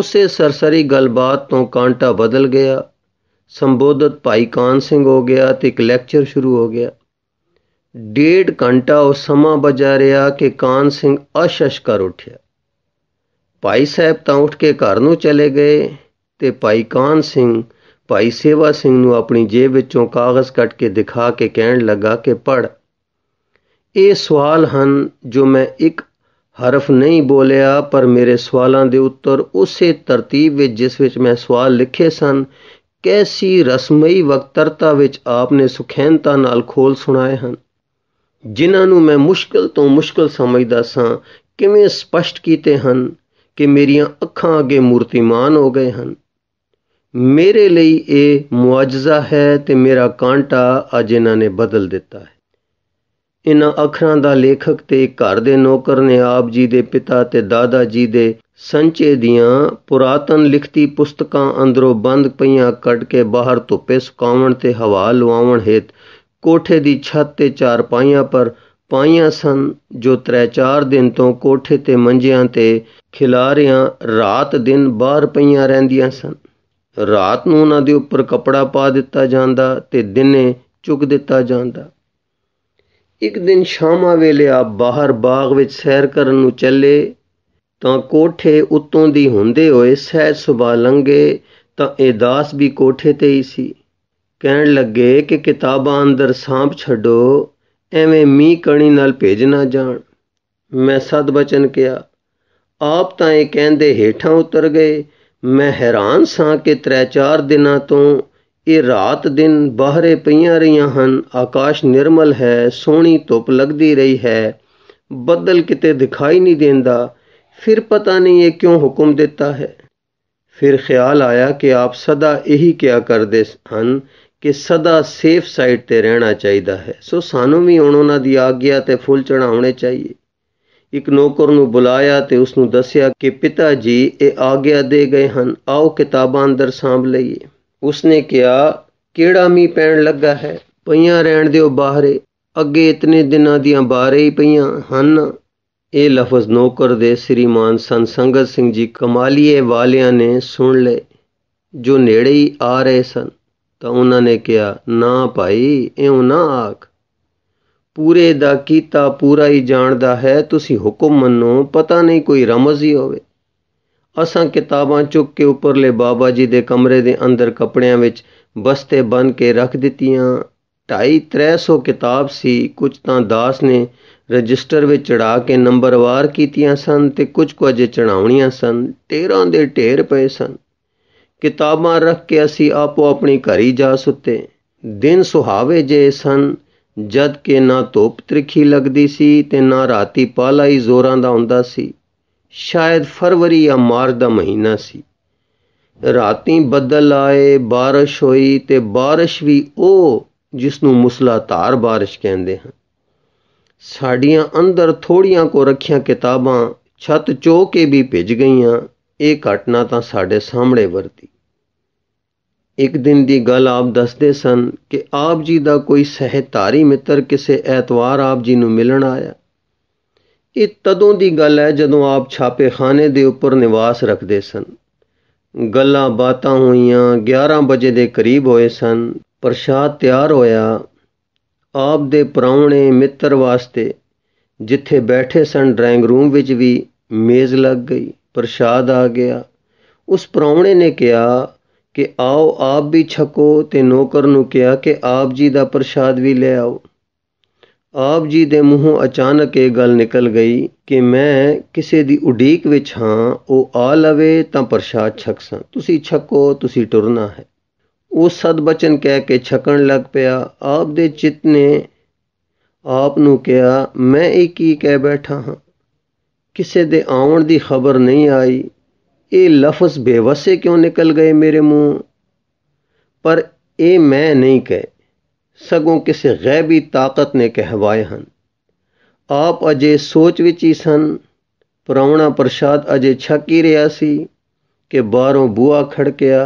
ਉਸੇ ਸਰਸਰੀ ਗੱਲਬਾਤ ਤੋਂ ਕਾਂਟਾ ਬਦਲ ਗਿਆ ਸੰਬੋਧਤ ਭਾਈ ਕਾਨ ਸਿੰਘ ਹੋ ਗਿਆ ਤੇ ਇੱਕ ਲੈਕਚਰ ਸ਼ੁਰੂ ਹੋ ਗਿਆ ਡੇਢ ਘੰਟਾ ਉਹ ਸਮਾਂ ਬਜਾ ਰਿਹਾ ਕਿ ਕਾਨ ਸਿੰਘ ਅਸ਼ਸ਼ ਕਰ ਉੱਠਿਆ ਭਾਈ ਸਾਹਿਬ ਤਾਂ ਉੱਠ ਕੇ ਘਰ ਨੂੰ ਚਲੇ ਗਏ ਤੇ ਭਾਈ ਕਾਨ ਸਿੰਘ ਭਾਈ ਸੇਵਾ ਸਿੰਘ ਨੂੰ ਆਪਣੀ ਜੇਬ ਵਿੱਚੋਂ ਕਾਗਜ਼ ਕੱਟ ਕੇ ਦਿਖਾ ਕੇ ਕਹਿਣ ਲੱਗਾ ਕਿ ਪੜ ਇਹ ਸਵਾਲ ਹਨ ਜੋ ਮੈਂ ਇੱਕ ਹਰਫ ਨਹੀਂ ਬੋਲਿਆ ਪਰ ਮੇਰੇ ਸਵਾਲਾਂ ਦੇ ਉੱਤਰ ਉਸੇ ਤਰਤੀਬ ਵਿੱਚ ਜਿਸ ਵਿੱਚ ਮੈਂ ਸਵਾਲ ਲਿਖੇ ਸਨ ਕੈਸੀ ਰਸਮਈ ਵਕਤਰਤਾ ਵਿੱਚ ਆਪਨੇ ਸੁਖੈਨਤਾ ਨਾਲ ਖੋਲ ਸੁਣਾਏ ਹਨ ਜਿਨ੍ਹਾਂ ਨੂੰ ਮੈਂ ਮੁਸ਼ਕਲ ਤੋਂ ਮੁਸ਼ਕਲ ਸਮਝਦਾ ਸਾਂ ਕਿਵੇਂ ਸਪਸ਼ਟ ਕੀਤੇ ਹਨ ਕਿ ਮੇਰੀਆਂ ਅੱਖਾਂ ਅੱਗੇ ਮੂਰਤੀਮਾਨ ਹੋ ਗਏ ਹਨ ਮੇਰੇ ਲਈ ਇਹ ਮੁਆਜਜ਼ਾ ਹੈ ਤੇ ਮੇਰਾ ਕਾਂਟਾ ਅੱਜ ਇਹਨਾਂ ਨੇ ਬਦਲ ਦਿੱਤਾ ਹੈ ਇਹਨਾਂ ਅੱਖਰਾਂ ਦਾ ਲੇਖਕ ਤੇ ਘਰ ਦੇ ਨੌਕਰ ਨੇ ਆਪ ਜੀ ਦੇ ਪਿਤਾ ਤੇ ਦਾਦਾ ਜੀ ਦੇ ਸੰਚੇ ਦੀਆਂ ਪੁਰਾਤਨ ਲਿਖਤੀ ਪੁਸਤਕਾਂ ਅੰਦਰੋਂ ਬੰਦ ਪਈਆਂ ਕੱਢ ਕੇ ਬਾਹਰ ਧੁੱਪੇ ਸੁਕਾਉਣ ਤੇ ਹਵਾ ਲਵਾਉਣ ਹੇਤ ਕੋਠੇ ਦੀ ਛੱਤ ਤੇ ਚਾਰ ਪਾਈਆਂ ਪਰ ਪਾਈਆਂ ਸਨ ਜੋ 3-4 ਦਿਨ ਤੋਂ ਕੋਠੇ ਤੇ ਮੰਝਿਆਂ ਤੇ ਖਿਲਾਰਿਆਂ ਰਾਤ ਦਿਨ ਬਾਹਰ ਪਈਆਂ ਰਹਿੰਦੀਆਂ ਸਨ ਰਾਤ ਨੂੰ ਉਹਨਾਂ ਦੇ ਉੱਪਰ ਕਪੜਾ ਪਾ ਦਿੱਤਾ ਜਾਂਦਾ ਤੇ ਦਿਨੇ ਚੁੱਕ ਦਿੱਤਾ ਜਾਂਦਾ ਇੱਕ ਦਿਨ ਸ਼ਾਮਾਂ ਵੇਲੇ ਆਪ ਬਾਹਰ ਬਾਗ ਵਿੱਚ ਸੈਰ ਕਰਨ ਨੂੰ ਚੱਲੇ ਤਾਂ ਕੋਠੇ ਉੱਤੋਂ ਦੀ ਹੁੰਦੇ ਹੋਏ ਸਹਿਜ ਸੁਭਾ ਲੰਗੇ ਤਾਂ ਇਹ ਦਾਸ ਵੀ ਕੋਠੇ ਤੇ ਹੀ ਸੀ ਕਹਿਣ ਲੱਗੇ ਕਿ ਕਿਤਾਬਾਂ ਅੰਦਰ ਸਾਂਪ ਛੱਡੋ ਐਵੇਂ ਮੀਂਹ ਕਣੀ ਨਾਲ ਭੇਜ ਨਾ ਜਾਣ ਮੈਂ ਸਦ ਬਚਨ ਕਿਹਾ ਆਪ ਤਾਂ ਇਹ ਕਹਿੰਦੇ ਹੀਠਾਂ ਉਤਰ ਗਏ ਮੈਂ ਹੈਰਾਨ ਸਾਂ ਕਿ ਤਰੇ ਚਾਰ ਦਿਨਾਂ ਤੋਂ ਇਹ ਰਾਤ ਦਿਨ ਬਾਹਰੇ ਪਈਆਂ ਰਹੀਆਂ ਹਨ ਆਕਾਸ਼ ਨਿਰਮਲ ਹੈ ਸੋਹਣੀ ਧੁੱਪ ਲੱਗਦੀ ਰਹੀ ਹੈ ਬੱਦਲ ਕਿਤੇ ਦਿਖਾਈ ਨਹੀਂ ਦਿੰਦਾ ਫਿਰ ਪਤਾ ਨਹੀਂ ਇਹ ਕਿਉਂ ਹੁਕਮ ਦਿੱਤਾ ਹੈ ਫਿਰ ਖਿਆਲ ਆਇਆ ਕਿ ਆਪ ਸਦਾ ਇਹੀ ਕਿਹਾ ਕਰਦੇ ਹਨ ਕਿ ਸਦਾ ਸੇਫ ਸਾਈਡ ਤੇ ਰਹਿਣਾ ਚਾਹੀਦਾ ਹੈ ਸੋ ਸਾਨੂੰ ਵੀ ਹੁਣ ਉਹਨਾਂ ਦੀ ਆਗਿਆ ਤੇ ਫੁੱਲ ਚੜਾਉਣੇ ਚਾਹੀਏ ਇੱਕ ਨੌਕਰ ਨੂੰ ਬੁਲਾਇਆ ਤੇ ਉਸ ਨੂੰ ਦੱਸਿਆ ਕਿ ਪਿਤਾ ਜੀ ਇਹ ਆਗਿਆ ਦੇ ਗਏ ਹਨ ਆਓ ਕਿਤਾਬਾਂ ਅੰਦਰ ਸਾਂਭ ਲਈਏ ਉਸਨੇ ਕਿਹਾ ਕਿਹੜਾ ਮੀ ਪੈਣ ਲੱਗਾ ਹੈ ਪਈਆਂ ਰਹਿਣ ਦਿਓ ਬਾਹਰੇ ਅੱਗੇ ਇਤਨੇ ਦਿਨਾਂ ਦੀਆਂ ਬਾਰੇ ਹੀ ਪਈਆਂ ਹਨ ਇਹ ਲਫ਼ਜ਼ ਨੌਕਰ ਦੇ ਸ੍ਰੀਮਾਨ ਸੰਤ ਸੰਗਤ ਸਿੰਘ ਜੀ ਕਮਾਲੀਏ ਵਾਲਿਆਂ ਨੇ ਸੁਣ ਲਏ ਜੋ ਨੇੜੇ ਹੀ ਆ ਰਹੇ ਸਨ ਤਾਂ ਉਹਨਾਂ ਨੇ ਕਿਹਾ ਨਾ ਭਾਈ ਇਉਂ ਨਾ ਆਖ ਪੂਰੇ ਦਾ ਕੀਤਾ ਪੂਰਾ ਹੀ ਜਾਣਦਾ ਹੈ ਤੁਸੀਂ ਹੁਕਮ ਮੰਨੋ ਪਤਾ ਨਹੀਂ ਕੋਈ ਰਮਜ਼ ਹੀ ਹੋਵੇ ਅਸਾਂ ਕਿਤਾਬਾਂ ਚੁੱਕ ਕੇ ਉੱਪਰਲੇ ਬਾਬਾ ਜੀ ਦੇ ਕਮਰੇ ਦੇ ਅੰਦਰ ਕੱਪੜਿਆਂ ਵਿੱਚ ਬਸਤੇ ਬਨ ਕੇ ਰੱਖ ਦਿੱਤੀਆਂ 2.5-300 ਕਿਤਾਬ ਸੀ ਕੁਝ ਤਾਂ ਦਾਸ ਨੇ ਰਜਿਸਟਰ ਵਿੱਚ ਚੜਾ ਕੇ ਨੰਬਰਵਾਰ ਕੀਤੀਆਂ ਸਨ ਤੇ ਕੁਝ ਕੁ ਅਜੇ ਚੜਾਉਣੀਆਂ ਸਨ 13 ਦੇ ਢੇਰ ਪਏ ਸਨ ਕਿਤਾਬਾਂ ਰੱਖ ਕੇ ਅਸੀਂ ਆਪੋ ਆਪਣੀ ਘਰੀ ਜਾ ਸੁੱਤੇ ਦਿਨ ਸੁਹਾਵੇ ਜੇ ਸਨ ਜਦ ਕਿ ਨਾ ਧੁੱਪ ਤ੍ਰਿਖੀ ਲੱਗਦੀ ਸੀ ਤੇ ਨਾ ਰਾਤੀ ਪਾਲਾ ਹੀ ਜ਼ੋਰਾਂ ਦਾ ਹੁੰਦਾ ਸੀ ਸ਼ਾਇਦ ਫਰਵਰੀ ਜਾਂ ਮਾਰਚ ਦਾ ਮਹੀਨਾ ਸੀ ਰਾਤੀ ਬੱਦਲ ਆਏ بارش ਹੋਈ ਤੇ بارش ਵੀ ਉਹ ਜਿਸ ਨੂੰ ਮੁਸਲਾਧਾਰ بارش ਕਹਿੰਦੇ ਹਨ ਸਾਡੀਆਂ ਅੰਦਰ ਥੋੜੀਆਂ ਕੋ ਰੱਖੀਆਂ ਕਿਤਾਬਾਂ ਛੱਤ ਚੋ ਕੇ ਵੀ ਭਿੱਜ ਗਈਆਂ ਇਹ ਘਟਨਾ ਤਾਂ ਸਾਡੇ ਸਾਹਮਣੇ ਵਰਤੀ ਇੱਕ ਦਿਨ ਦੀ ਗੱਲ ਆਪ ਦੱਸਦੇ ਸਨ ਕਿ ਆਪ ਜੀ ਦਾ ਕੋਈ ਸਹਿਤਾਰੀ ਮਿੱਤਰ ਕਿਸੇ ਐਤਵਾਰ ਆਪ ਜੀ ਨੂੰ ਮਿਲਣ ਆਇਆ ਇਹ ਤਦੋਂ ਦੀ ਗੱਲ ਹੈ ਜਦੋਂ ਆਪ ਛਾਪੇਖਾਨੇ ਦੇ ਉੱਪਰ ਨਿਵਾਸ ਰੱਖਦੇ ਸਨ ਗੱਲਾਂ ਬਾਤਾਂ ਹੋਈਆਂ 11 ਵਜੇ ਦੇ ਕਰੀਬ ਹੋਏ ਸਨ ਪ੍ਰਸ਼ਾਦ ਤਿਆਰ ਹੋਇਆ ਆਪ ਦੇ ਪ੍ਰਾਉਣੇ ਮਿੱਤਰ ਵਾਸਤੇ ਜਿੱਥੇ ਬੈਠੇ ਸਨ ਡਰਾਇੰਗ ਰੂਮ ਵਿੱਚ ਵੀ ਮੇਜ਼ ਲੱਗ ਗਈ ਪ੍ਰਸ਼ਾਦ ਆ ਗਿਆ ਉਸ ਪ੍ਰਾਉਣੇ ਨੇ ਕਿਹਾ ਕਿ ਆਓ ਆਪ ਵੀ ਛਕੋ ਤੇ ਨੌਕਰ ਨੂੰ ਕਿਹਾ ਕਿ ਆਪ ਜੀ ਦਾ ਪ੍ਰਸ਼ਾਦ ਵੀ ਲੈ ਆਓ ਆਪ ਜੀ ਦੇ ਮੂੰਹੋਂ ਅਚਾਨਕ ਇਹ ਗੱਲ ਨਿਕਲ ਗਈ ਕਿ ਮੈਂ ਕਿਸੇ ਦੀ ਉਡੀਕ ਵਿੱਚ ਹਾਂ ਉਹ ਆ ਲਵੇ ਤਾਂ ਪ੍ਰਸ਼ਾਦ ਛਕਸਾਂ ਤੁਸੀਂ ਛਕੋ ਤੁਸੀਂ ਟੁਰਨਾ ਹੈ ਉਹ ਸਦਬਚਨ ਕਹਿ ਕੇ ਛਕਣ ਲੱਗ ਪਿਆ ਆਪ ਦੇ ਚਿੱਤ ਨੇ ਆਪ ਨੂੰ ਕਿਹਾ ਮੈਂ ਇਹ ਕੀ ਕਹਿ ਬੈਠਾ ਹਾਂ ਕਿਸੇ ਦੇ ਆਉਣ ਦੀ ਖਬਰ ਨਹੀਂ ਆਈ ये लफ्ज बेवसे क्यों निकल गए मेरे मुंह पर ये मैं नहीं कह सगों किसी गैबी ताकत ने कहवाए हैं आप अजय सोच विच ही सन प्रौना प्रसाद अजय छक ही रहा सी कि बारों बुआ खड़किया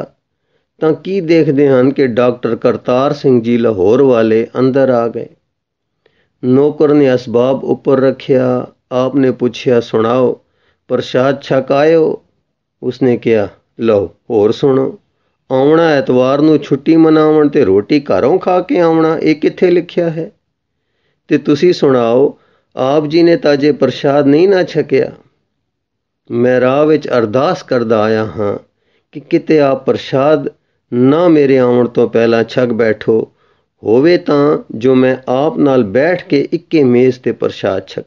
तो की देखते हैं कि डॉक्टर करतार सिंह जी लाहौर वाले अंदर आ गए नौकर ने असबाब उपर रखिया आपने पूछया सुनाओ प्रसाद छक आयो ਉਸਨੇ ਕਿਹਾ ਲਓ ਹੋਰ ਸੁਣੋ ਆਉਣਾ ਐਤਵਾਰ ਨੂੰ ਛੁੱਟੀ ਮਨਾਉਣ ਤੇ ਰੋਟੀ ਘਰੋਂ ਖਾ ਕੇ ਆਉਣਾ ਇਹ ਕਿੱਥੇ ਲਿਖਿਆ ਹੈ ਤੇ ਤੁਸੀਂ ਸੁਣਾਓ ਆਪ ਜੀ ਨੇ ਤਾਜੇ ਪ੍ਰਸ਼ਾਦ ਨਹੀਂ ਨਾ ਛਕਿਆ ਮੈਂ ਰਾਹ ਵਿੱਚ ਅਰਦਾਸ ਕਰਦਾ ਆਇਆ ਹਾਂ ਕਿ ਕਿਤੇ ਆਪ ਪ੍ਰਸ਼ਾਦ ਨਾ ਮੇਰੇ ਆਉਣ ਤੋਂ ਪਹਿਲਾਂ ਛਕ ਬੈਠੋ ਹੋਵੇ ਤਾਂ ਜੋ ਮੈਂ ਆਪ ਨਾਲ ਬੈਠ ਕੇ ਇੱਕੇ ਮੇਜ਼ ਤੇ ਪ੍ਰਸ਼ਾਦ ਛਕ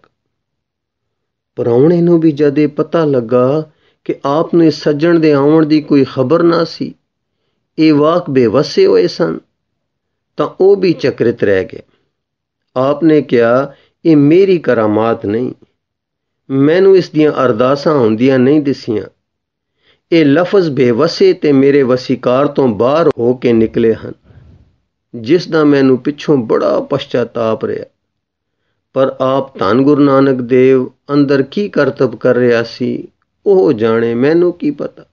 ਪਰੌਣੇ ਨੂੰ ਵੀ ਜਦ ਇਹ ਪਤਾ ਲੱਗਾ ਕਿ ਆਪ ਨੂੰ ਇਸ ਸੱਜਣ ਦੇ ਆਉਣ ਦੀ ਕੋਈ ਖਬਰ ਨਾ ਸੀ ਇਹ ਵਾਕ ਬੇਵਸੇ ਹੋਏ ਸਨ ਤਾਂ ਉਹ ਵੀ ਚਕਰਿਤ ਰਹਿ ਗਏ ਆਪ ਨੇ ਕਿਹਾ ਇਹ ਮੇਰੀ ਕਰਾਮਾਤ ਨਹੀਂ ਮੈਨੂੰ ਇਸ ਦੀਆਂ ਅਰਦਾਸਾਂ ਹੁੰਦੀਆਂ ਨਹੀਂ ਦਿਸੀਆਂ ਇਹ ਲਫ਼ਜ਼ ਬੇਵਸੇ ਤੇ ਮੇਰੇ ਵਸੀਕਾਰ ਤੋਂ ਬਾਹਰ ਹੋ ਕੇ ਨਿਕਲੇ ਹਨ ਜਿਸ ਦਾ ਮੈਨੂੰ ਪਿੱਛੋਂ ਬੜਾ ਪਛਤਾਪ ਰਿਹਾ ਪਰ ਆਪ ਧੰਗੁਰ ਨਾਨਕ ਦੇਵ ਅੰਦਰ ਕੀ ਕਰਤਬ ਕਰ ਰਿਹਾ ਸੀ ਉਹ ਜਾਣੇ ਮੈਨੂੰ ਕੀ ਪਤਾ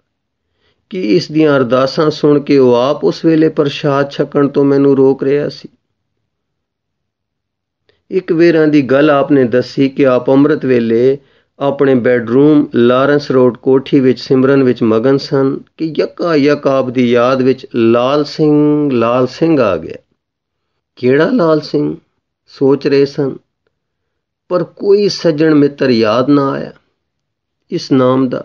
ਕਿ ਇਸ ਦੀਆਂ ਅਰਦਾਸਾਂ ਸੁਣ ਕੇ ਉਹ ਆਪ ਉਸ ਵੇਲੇ ਪ੍ਰਸ਼ਾਦ ਛਕਣ ਤੋਂ ਮੈਨੂੰ ਰੋਕ ਰਿਹਾ ਸੀ ਇੱਕ ਵੇਰਾਂ ਦੀ ਗੱਲ ਆਪਨੇ ਦੱਸੀ ਕਿ ਆਪ ਅੰਮ੍ਰਿਤ ਵੇਲੇ ਆਪਣੇ ਬੈੱਡਰੂਮ ਲਾਰੈਂਸ ਰੋਡ ਕੋਠੀ ਵਿੱਚ ਸਿਮਰਨ ਵਿੱਚ ਮਗਨ ਸਨ ਕਿ ਯਕਾ ਯਕ ਆਪ ਦੀ ਯਾਦ ਵਿੱਚ ਲਾਲ ਸਿੰਘ ਲਾਲ ਸਿੰਘ ਆ ਗਿਆ ਕਿਹੜਾ ਲਾਲ ਸਿੰਘ ਸੋਚ ਰਹੇ ਸਨ ਪਰ ਕੋਈ ਸੱਜਣ ਮਿੱਤਰ ਯਾਦ ਨਾ ਆਇਆ ਇਸ ਨਾਮ ਦਾ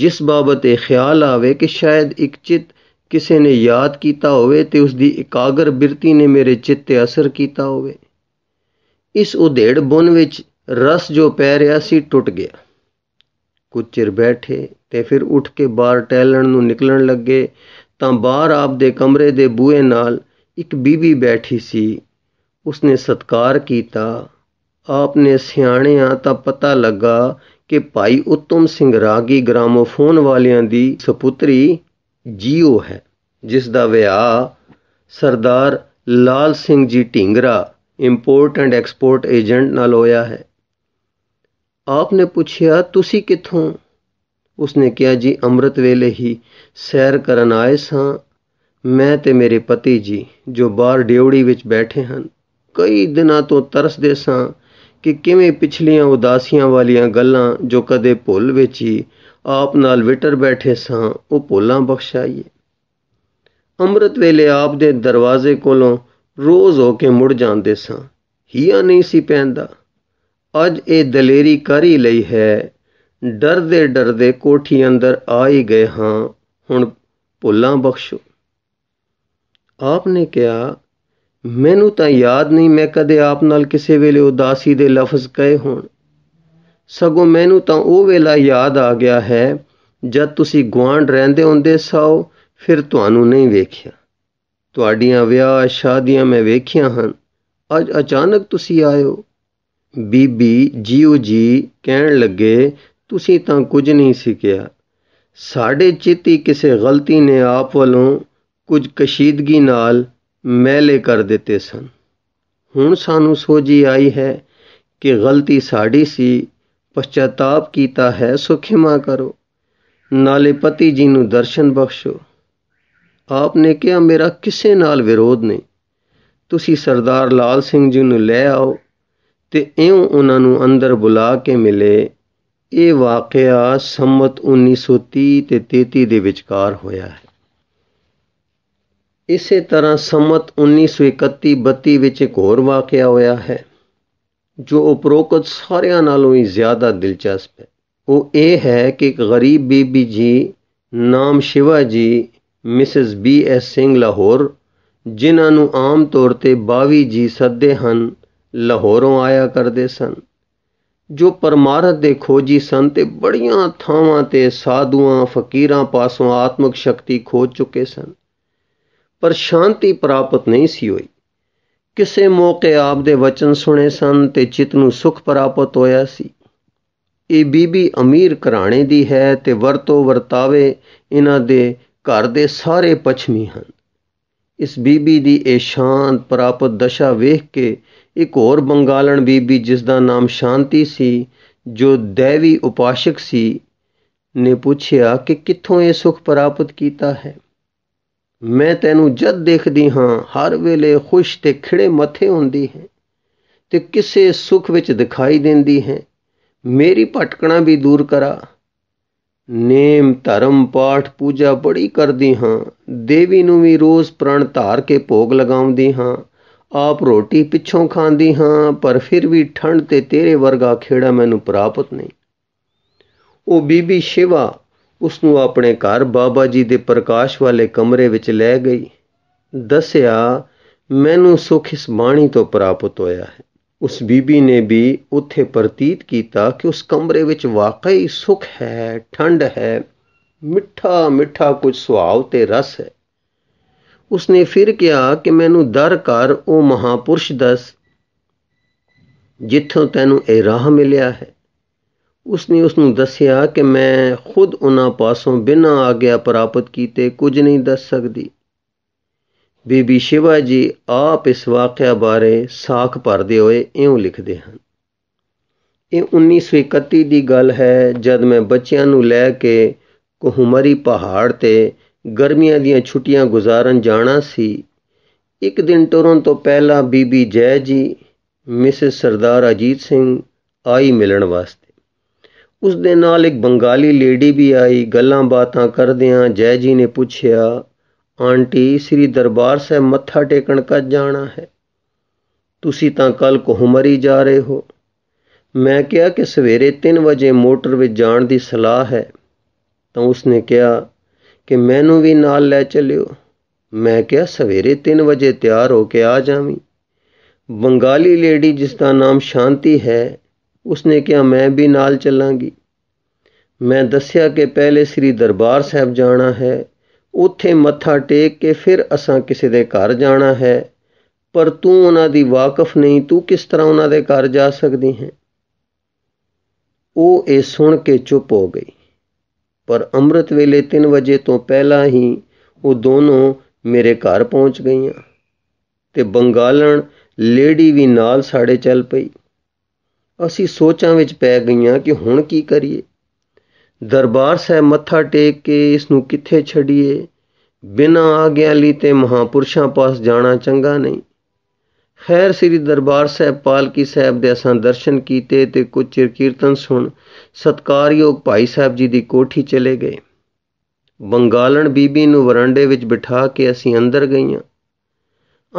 ਜਿਸ ਬਾਬਤ ਇਹ ਖਿਆਲ ਆਵੇ ਕਿ ਸ਼ਾਇਦ ਇੱਕ ਚਿਤ ਕਿਸੇ ਨੇ ਯਾਦ ਕੀਤਾ ਹੋਵੇ ਤੇ ਉਸ ਦੀ ਇਕਾਗਰ ਬਿਰਤੀ ਨੇ ਮੇਰੇ ਚਿੱਤ ਤੇ ਅਸਰ ਕੀਤਾ ਹੋਵੇ ਇਸ ਉਧੇੜ ਬੁਨ ਵਿੱਚ ਰਸ ਜੋ ਪੈ ਰਿਹਾ ਸੀ ਟੁੱਟ ਗਿਆ ਕੁਝ ਚਿਰ ਬੈਠੇ ਤੇ ਫਿਰ ਉੱਠ ਕੇ ਬਾਹਰ ਟਹਿਲਣ ਨੂੰ ਨਿਕਲਣ ਲੱਗੇ ਤਾਂ ਬਾਹਰ ਆਪ ਦੇ ਕਮਰੇ ਦੇ ਬੂਹੇ ਨਾਲ ਇੱਕ ਬੀਬੀ ਬੈਠੀ ਸੀ ਉਸਨੇ ਸਤਕਾਰ ਕੀਤਾ ਆਪਨੇ ਸਿਆਣਿਆਂ ਤਾਂ ਪਤਾ ਲੱਗਾ ਕਿ ਭਾਈ ਉਤਮ ਸਿੰਘ ਰਾਗੀ ਗ੍ਰਾਮੋਫੋਨ ਵਾਲਿਆਂ ਦੀ ਸੁਪੁੱਤਰੀ ਜੀਓ ਹੈ ਜਿਸ ਦਾ ਵਿਆਹ ਸਰਦਾਰ Lal Singh ji Dhingra import and export agent ਨਾਲ ਹੋਇਆ ਹੈ ਆਪਨੇ ਪੁੱਛਿਆ ਤੁਸੀਂ ਕਿੱਥੋਂ ਉਸਨੇ ਕਿਹਾ ਜੀ ਅੰਮ੍ਰਿਤ ਵੇਲੇ ਹੀ ਸੈਰ ਕਰਨ ਆਏ ਸਾਂ ਮੈਂ ਤੇ ਮੇਰੇ ਪਤੀ ਜੀ ਜੋ ਬਾਹਰ ਡਿਉੜੀ ਵਿੱਚ ਬੈਠੇ ਹਨ ਕਈ ਦਿਨਾਂ ਤੋਂ ਤਰਸਦੇ ਸਾਂ ਕਿ ਕਿਵੇਂ ਪਿਛਲੀਆਂ ਉਦਾਸੀਆਂ ਵਾਲੀਆਂ ਗੱਲਾਂ ਜੋ ਕਦੇ ਭੁੱਲ ਵਿੱਚ ਹੀ ਆਪ ਨਾਲ ਵਿਟਰ ਬੈਠੇ ਸਾਂ ਉਹ ਭੁੱਲਾਂ ਬਖਸ਼ਾਈਏ ਅੰਮ੍ਰਿਤ ਵੇਲੇ ਆਪ ਦੇ ਦਰਵਾਜ਼ੇ ਕੋਲੋਂ ਰੋਜ਼ ਹੋ ਕੇ ਮੁੜ ਜਾਂਦੇ ਸਾਂ ਹੀਆ ਨਹੀਂ ਸੀ ਪੈਂਦਾ ਅੱਜ ਇਹ ਦਲੇਰੀ ਕਰ ਹੀ ਲਈ ਹੈ ਡਰਦੇ ਡਰਦੇ ਕੋਠੀ ਅੰਦਰ ਆ ਹੀ ਗਏ ਹਾਂ ਹੁਣ ਭੁੱਲਾਂ ਬਖਸ਼ੋ ਆਪ ਨੇ ਕਿਹਾ ਮੈਨੂੰ ਤਾਂ ਯਾਦ ਨਹੀਂ ਮੈਂ ਕਦੇ ਆਪ ਨਾਲ ਕਿਸੇ ਵੇਲੇ ਉਦਾਸੀ ਦੇ ਲਫ਼ਜ਼ ਕਹੇ ਹੋਣ ਸਗੋਂ ਮੈਨੂੰ ਤਾਂ ਉਹ ਵੇਲਾ ਯਾਦ ਆ ਗਿਆ ਹੈ ਜਦ ਤੁਸੀਂ ਗਵਾਂਡ ਰਹਿੰਦੇ ਹੁੰਦੇ ਸੋ ਫਿਰ ਤੁਹਾਨੂੰ ਨਹੀਂ ਵੇਖਿਆ ਤੁਹਾਡੀਆਂ ਵਿਆਹ ਸ਼ਾਦੀਆਂ ਮੈਂ ਵੇਖੀਆਂ ਹਨ ਅੱਜ ਅਚਾਨਕ ਤੁਸੀਂ ਆਇਓ ਬੀਬੀ ਜੀਓ ਜੀ ਕਹਿਣ ਲੱਗੇ ਤੁਸੀਂ ਤਾਂ ਕੁਝ ਨਹੀਂ ਸਿੱਖਿਆ ਸਾਡੇ ਚਿੱਤੀ ਕਿਸੇ ਗਲਤੀ ਨੇ ਆਪ ਵੱਲੋਂ ਕੁਝ ਕਸ਼ੀਦਗੀ ਨਾਲ ਮੈਲੇ ਕਰ ਦਿੱਤੇ ਸਨ ਹੁਣ ਸਾਨੂੰ ਸੋਝੀ ਆਈ ਹੈ ਕਿ ਗਲਤੀ ਸਾਡੀ ਸੀ ਪਛਤਾਪ ਕੀਤਾ ਹੈ ਸੁਖਿਮਾ ਕਰੋ ਨਾਲੇ ਪਤੀ ਜੀ ਨੂੰ ਦਰਸ਼ਨ ਬਖਸ਼ੋ ਆਪਨੇ ਕਿਹਾ ਮੇਰਾ ਕਿਸੇ ਨਾਲ ਵਿਰੋਧ ਨਹੀਂ ਤੁਸੀਂ ਸਰਦਾਰ ਲਾਲ ਸਿੰਘ ਜੀ ਨੂੰ ਲੈ ਆਓ ਤੇ ਇਉਂ ਉਹਨਾਂ ਨੂੰ ਅੰਦਰ ਬੁਲਾ ਕੇ ਮਿਲੇ ਇਹ ਵਾਕਿਆ ਸੰਮਤ 1930 ਤੇ 33 ਦੇ ਵਿਚਕਾਰ ਹੋਇਆ ਹੈ ਇਸੇ ਤਰ੍ਹਾਂ ਸੰਮਤ 1931 32 ਵਿੱਚ ਇੱਕ ਹੋਰ ਵਾਕਿਆ ਹੋਇਆ ਹੈ ਜੋ ਉਪਰੋਕਤ ਸਾਰਿਆਂ ਨਾਲੋਂ ਹੀ ਜ਼ਿਆਦਾ ਦਿਲਚਸਪ ਹੈ ਉਹ ਇਹ ਹੈ ਕਿ ਇੱਕ ਗਰੀਬ ਬੀਬੀ ਜੀ ਨਾਮ Shiva ji Mrs B S Singh Lahore ਜਿਨ੍ਹਾਂ ਨੂੰ ਆਮ ਤੌਰ ਤੇ 22 ਜੀ ਸੱਦੇ ਹਨ ਲਾਹੌਰੋਂ ਆਇਆ ਕਰਦੇ ਸਨ ਜੋ ਪਰਮਾਰਥ ਦੇ ਖੋਜੀ ਸਨ ਤੇ ਬੜੀਆਂ ਥਾਵਾਂ ਤੇ ਸਾਧੂਆਂ ਫਕੀਰਾਂ ਪਾਸੋਂ ਆਤਮਿਕ ਸ਼ਕਤੀ ਖੋਜ ਚੁੱਕੇ ਸਨ ਪਰ ਸ਼ਾਂਤੀ ਪ੍ਰਾਪਤ ਨਹੀਂ ਸੀ ਹੋਈ ਕਿਸੇ ਮੌਕੇ ਆਪ ਦੇ ਵਚਨ ਸੁਣੇ ਸਨ ਤੇ ਚਿਤ ਨੂੰ ਸੁਖ ਪ੍ਰਾਪਤ ਹੋਇਆ ਸੀ ਇਹ ਬੀਬੀ ਅਮੀਰ ਘਰਾਣੇ ਦੀ ਹੈ ਤੇ ਵਰਤੋ ਵਰਤਾਵੇ ਇਹਨਾਂ ਦੇ ਘਰ ਦੇ ਸਾਰੇ ਪਛਮੀ ਹਨ ਇਸ ਬੀਬੀ ਦੀ ਇਹ ਸ਼ਾਂਤ ਪ੍ਰਾਪਤ ਦਸ਼ਾ ਵੇਖ ਕੇ ਇੱਕ ਹੋਰ ਬੰਗਾਲਣ ਬੀਬੀ ਜਿਸ ਦਾ ਨਾਮ ਸ਼ਾਂਤੀ ਸੀ ਜੋ ਦੇਵੀ ਉਪਾਸ਼ਕ ਸੀ ਨੇ ਪੁੱਛਿਆ ਕਿ ਕਿੱਥੋਂ ਇਹ ਸੁਖ ਪ੍ਰਾਪਤ ਕੀਤਾ ਹੈ ਮੈਂ ਤੈਨੂੰ ਜਦ ਦੇਖਦੀ ਹਾਂ ਹਰ ਵੇਲੇ ਖੁਸ਼ ਤੇ ਖਿੜੇ ਮੱਥੇ ਹੁੰਦੀ ਹੈ ਤੇ ਕਿਸੇ ਸੁਖ ਵਿੱਚ ਦਿਖਾਈ ਦਿੰਦੀ ਹੈ ਮੇਰੀ ਭਟਕਣਾ ਵੀ ਦੂਰ ਕਰਾ ਨੇਮ ਧਰਮ ਪਾਠ ਪੂਜਾ ਬੜੀ ਕਰਦੀ ਹਾਂ ਦੇਵੀ ਨੂੰ ਵੀ ਰੋਜ਼ ਪ੍ਰਣ ਧਾਰ ਕੇ ਭੋਗ ਲਗਾਉਂਦੀ ਹਾਂ ਆਪ ਰੋਟੀ ਪਿੱਛੋਂ ਖਾਂਦੀ ਹਾਂ ਪਰ ਫਿਰ ਵੀ ਠੰਡ ਤੇ ਤੇਰੇ ਵਰਗਾ ਖੇੜਾ ਮੈਨੂੰ ਪ੍ਰਾਪਤ ਨਹੀਂ ਉਹ ਬੀਬੀ ਸ਼ਿਵਾ ਉਸ ਨੂੰ ਆਪਣੇ ਘਰ ਬਾਬਾ ਜੀ ਦੇ ਪ੍ਰਕਾਸ਼ ਵਾਲੇ ਕਮਰੇ ਵਿੱਚ ਲੈ ਗਈ ਦੱਸਿਆ ਮੈਨੂੰ ਸੁਖ ਇਸ ਬਾਣੀ ਤੋਂ ਪ੍ਰਾਪਤ ਹੋਇਆ ਹੈ ਉਸ ਬੀਬੀ ਨੇ ਵੀ ਉੱਥੇ ਪ੍ਰਤੀਤ ਕੀਤਾ ਕਿ ਉਸ ਕਮਰੇ ਵਿੱਚ ਵਾਕਈ ਸੁਖ ਹੈ ਠੰਡ ਹੈ ਮਿੱਠਾ ਮਿੱਠਾ ਕੁਝ ਸੁਆਵ ਤੇ ਰਸ ਹੈ ਉਸਨੇ ਫਿਰ ਕਿਹਾ ਕਿ ਮੈਨੂੰ ਦਰ ਕਰ ਉਹ ਮਹਾਪੁਰਸ਼ ਦੱਸ ਜਿੱਥੋਂ ਤੈਨੂੰ ਇਹ ਰਾਹ ਮਿਲਿਆ ਹੈ ਉਸਨੇ ਉਸ ਨੂੰ ਦੱਸਿਆ ਕਿ ਮੈਂ ਖੁਦ ਉਹਨਾਂ ਪਾਸੋਂ ਬਿਨਾਂ ਆਗਿਆ ਪ੍ਰਾਪਤ ਕੀਤੇ ਕੁਝ ਨਹੀਂ ਦੱਸ ਸਕਦੀ ਬੀਬੀ ਸ਼ਿਵਾ ਜੀ ਆਪ ਇਸ ਵਾਕਿਆ ਬਾਰੇ ਸਾਖ ਭਰਦੇ ਹੋਏ ਇਉਂ ਲਿਖਦੇ ਹਨ ਇਹ 1931 ਦੀ ਗੱਲ ਹੈ ਜਦ ਮੈਂ ਬੱਚਿਆਂ ਨੂੰ ਲੈ ਕੇ ਕੋਹਮਰੀ ਪਹਾੜ ਤੇ ਗਰਮੀਆਂ ਦੀਆਂ ਛੁੱਟੀਆਂ ਗੁਜ਼ਾਰਨ ਜਾਣਾ ਸੀ ਇੱਕ ਦਿਨ ਟੁਰਨ ਤੋਂ ਪਹਿਲਾਂ ਬੀਬੀ ਜੈ ਜੀ ਮਿਸ ਸਰਦਾਰ ਅਜੀਤ ਸਿੰਘ ਆਈ ਮਿਲਣ ਵਾਸਤੇ ਉਸ ਦੇ ਨਾਲ ਇੱਕ ਬੰਗਾਲੀ ਲੇਡੀ ਵੀ ਆਈ ਗੱਲਾਂ ਬਾਤਾਂ ਕਰਦਿਆਂ ਜੈ ਜੀ ਨੇ ਪੁੱਛਿਆ ਆਂਟੀ ਸ੍ਰੀ ਦਰਬਾਰ ਸਾਹਿਬ ਮੱਥਾ ਟੇਕਣ ਕੱਜ ਜਾਣਾ ਹੈ ਤੁਸੀਂ ਤਾਂ ਕੱਲ ਕੋਹਮਰੀ ਜਾ ਰਹੇ ਹੋ ਮੈਂ ਕਿਹਾ ਕਿ ਸਵੇਰੇ 3 ਵਜੇ ਮੋਟਰ ਵਿੱਚ ਜਾਣ ਦੀ ਸਲਾਹ ਹੈ ਤਾਂ ਉਸਨੇ ਕਿਹਾ ਕਿ ਮੈਨੂੰ ਵੀ ਨਾਲ ਲੈ ਚੱਲਿਓ ਮੈਂ ਕਿਹਾ ਸਵੇਰੇ 3 ਵਜੇ ਤਿਆਰ ਹੋ ਕੇ ਆ ਜਾਵੀਂ ਬੰਗਾਲੀ ਲੇਡੀ ਜਿਸ ਦਾ ਨਾਮ ਸ਼ਾਂਤੀ ਹੈ ਉਸਨੇ ਕਿਹਾ ਮੈਂ ਵੀ ਨਾਲ ਚੱਲਾਂਗੀ ਮੈਂ ਦੱਸਿਆ ਕਿ ਪਹਿਲੇ ਸ੍ਰੀ ਦਰਬਾਰ ਸਾਹਿਬ ਜਾਣਾ ਹੈ ਉੱਥੇ ਮੱਥਾ ਟੇਕ ਕੇ ਫਿਰ ਅਸਾਂ ਕਿਸੇ ਦੇ ਘਰ ਜਾਣਾ ਹੈ ਪਰ ਤੂੰ ਉਹਨਾਂ ਦੀ ਵਾਕਿਫ ਨਹੀਂ ਤੂੰ ਕਿਸ ਤਰ੍ਹਾਂ ਉਹਨਾਂ ਦੇ ਘਰ ਜਾ ਸਕਦੀ ਹੈ ਉਹ ਇਹ ਸੁਣ ਕੇ ਚੁੱਪ ਹੋ ਗਈ ਪਰ ਅੰਮ੍ਰਿਤ ਵੇਲੇ 3 ਵਜੇ ਤੋਂ ਪਹਿਲਾਂ ਹੀ ਉਹ ਦੋਨੋਂ ਮੇਰੇ ਘਰ ਪਹੁੰਚ ਗਈਆਂ ਤੇ ਬੰਗਾਲਣ ਲੇਡੀ ਵੀ ਨਾਲ ਸਾਡੇ ਚੱਲ ਪਈ ਅਸੀਂ ਸੋਚਾਂ ਵਿੱਚ ਪੈ ਗਈਆਂ ਕਿ ਹੁਣ ਕੀ ਕਰੀਏ ਦਰਬਾਰ ਸਾਹਿਬ ਮੱਥਾ ਟੇਕ ਕੇ ਇਸ ਨੂੰ ਕਿੱਥੇ ਛੱਡੀਏ ਬਿਨਾਂ ਆਗਿਆ ਲਈ ਤੇ ਮਹਾਪੁਰਸ਼ਾਂ ਪਾਸ ਜਾਣਾ ਚੰਗਾ ਨਹੀਂ ਖੈਰ ਸ੍ਰੀ ਦਰਬਾਰ ਸਾਹਿਬ ਪਾਲਕੀ ਸਾਹਿਬ ਦੇ ਅਸਾਂ ਦਰਸ਼ਨ ਕੀਤੇ ਤੇ ਕੁਝ ਚਿਰ ਕੀਰਤਨ ਸੁਣ ਸਤਕਾਰਯੋਗ ਭਾਈ ਸਾਹਿਬ ਜੀ ਦੀ ਕੋਠੀ ਚਲੇ ਗਏ ਬੰਗਾਲਣ ਬੀਬੀ ਨੂੰ ਵਰਾਂਡੇ ਵਿੱਚ ਬਿਠਾ ਕੇ ਅਸੀਂ ਅੰਦਰ ਗਈਆਂ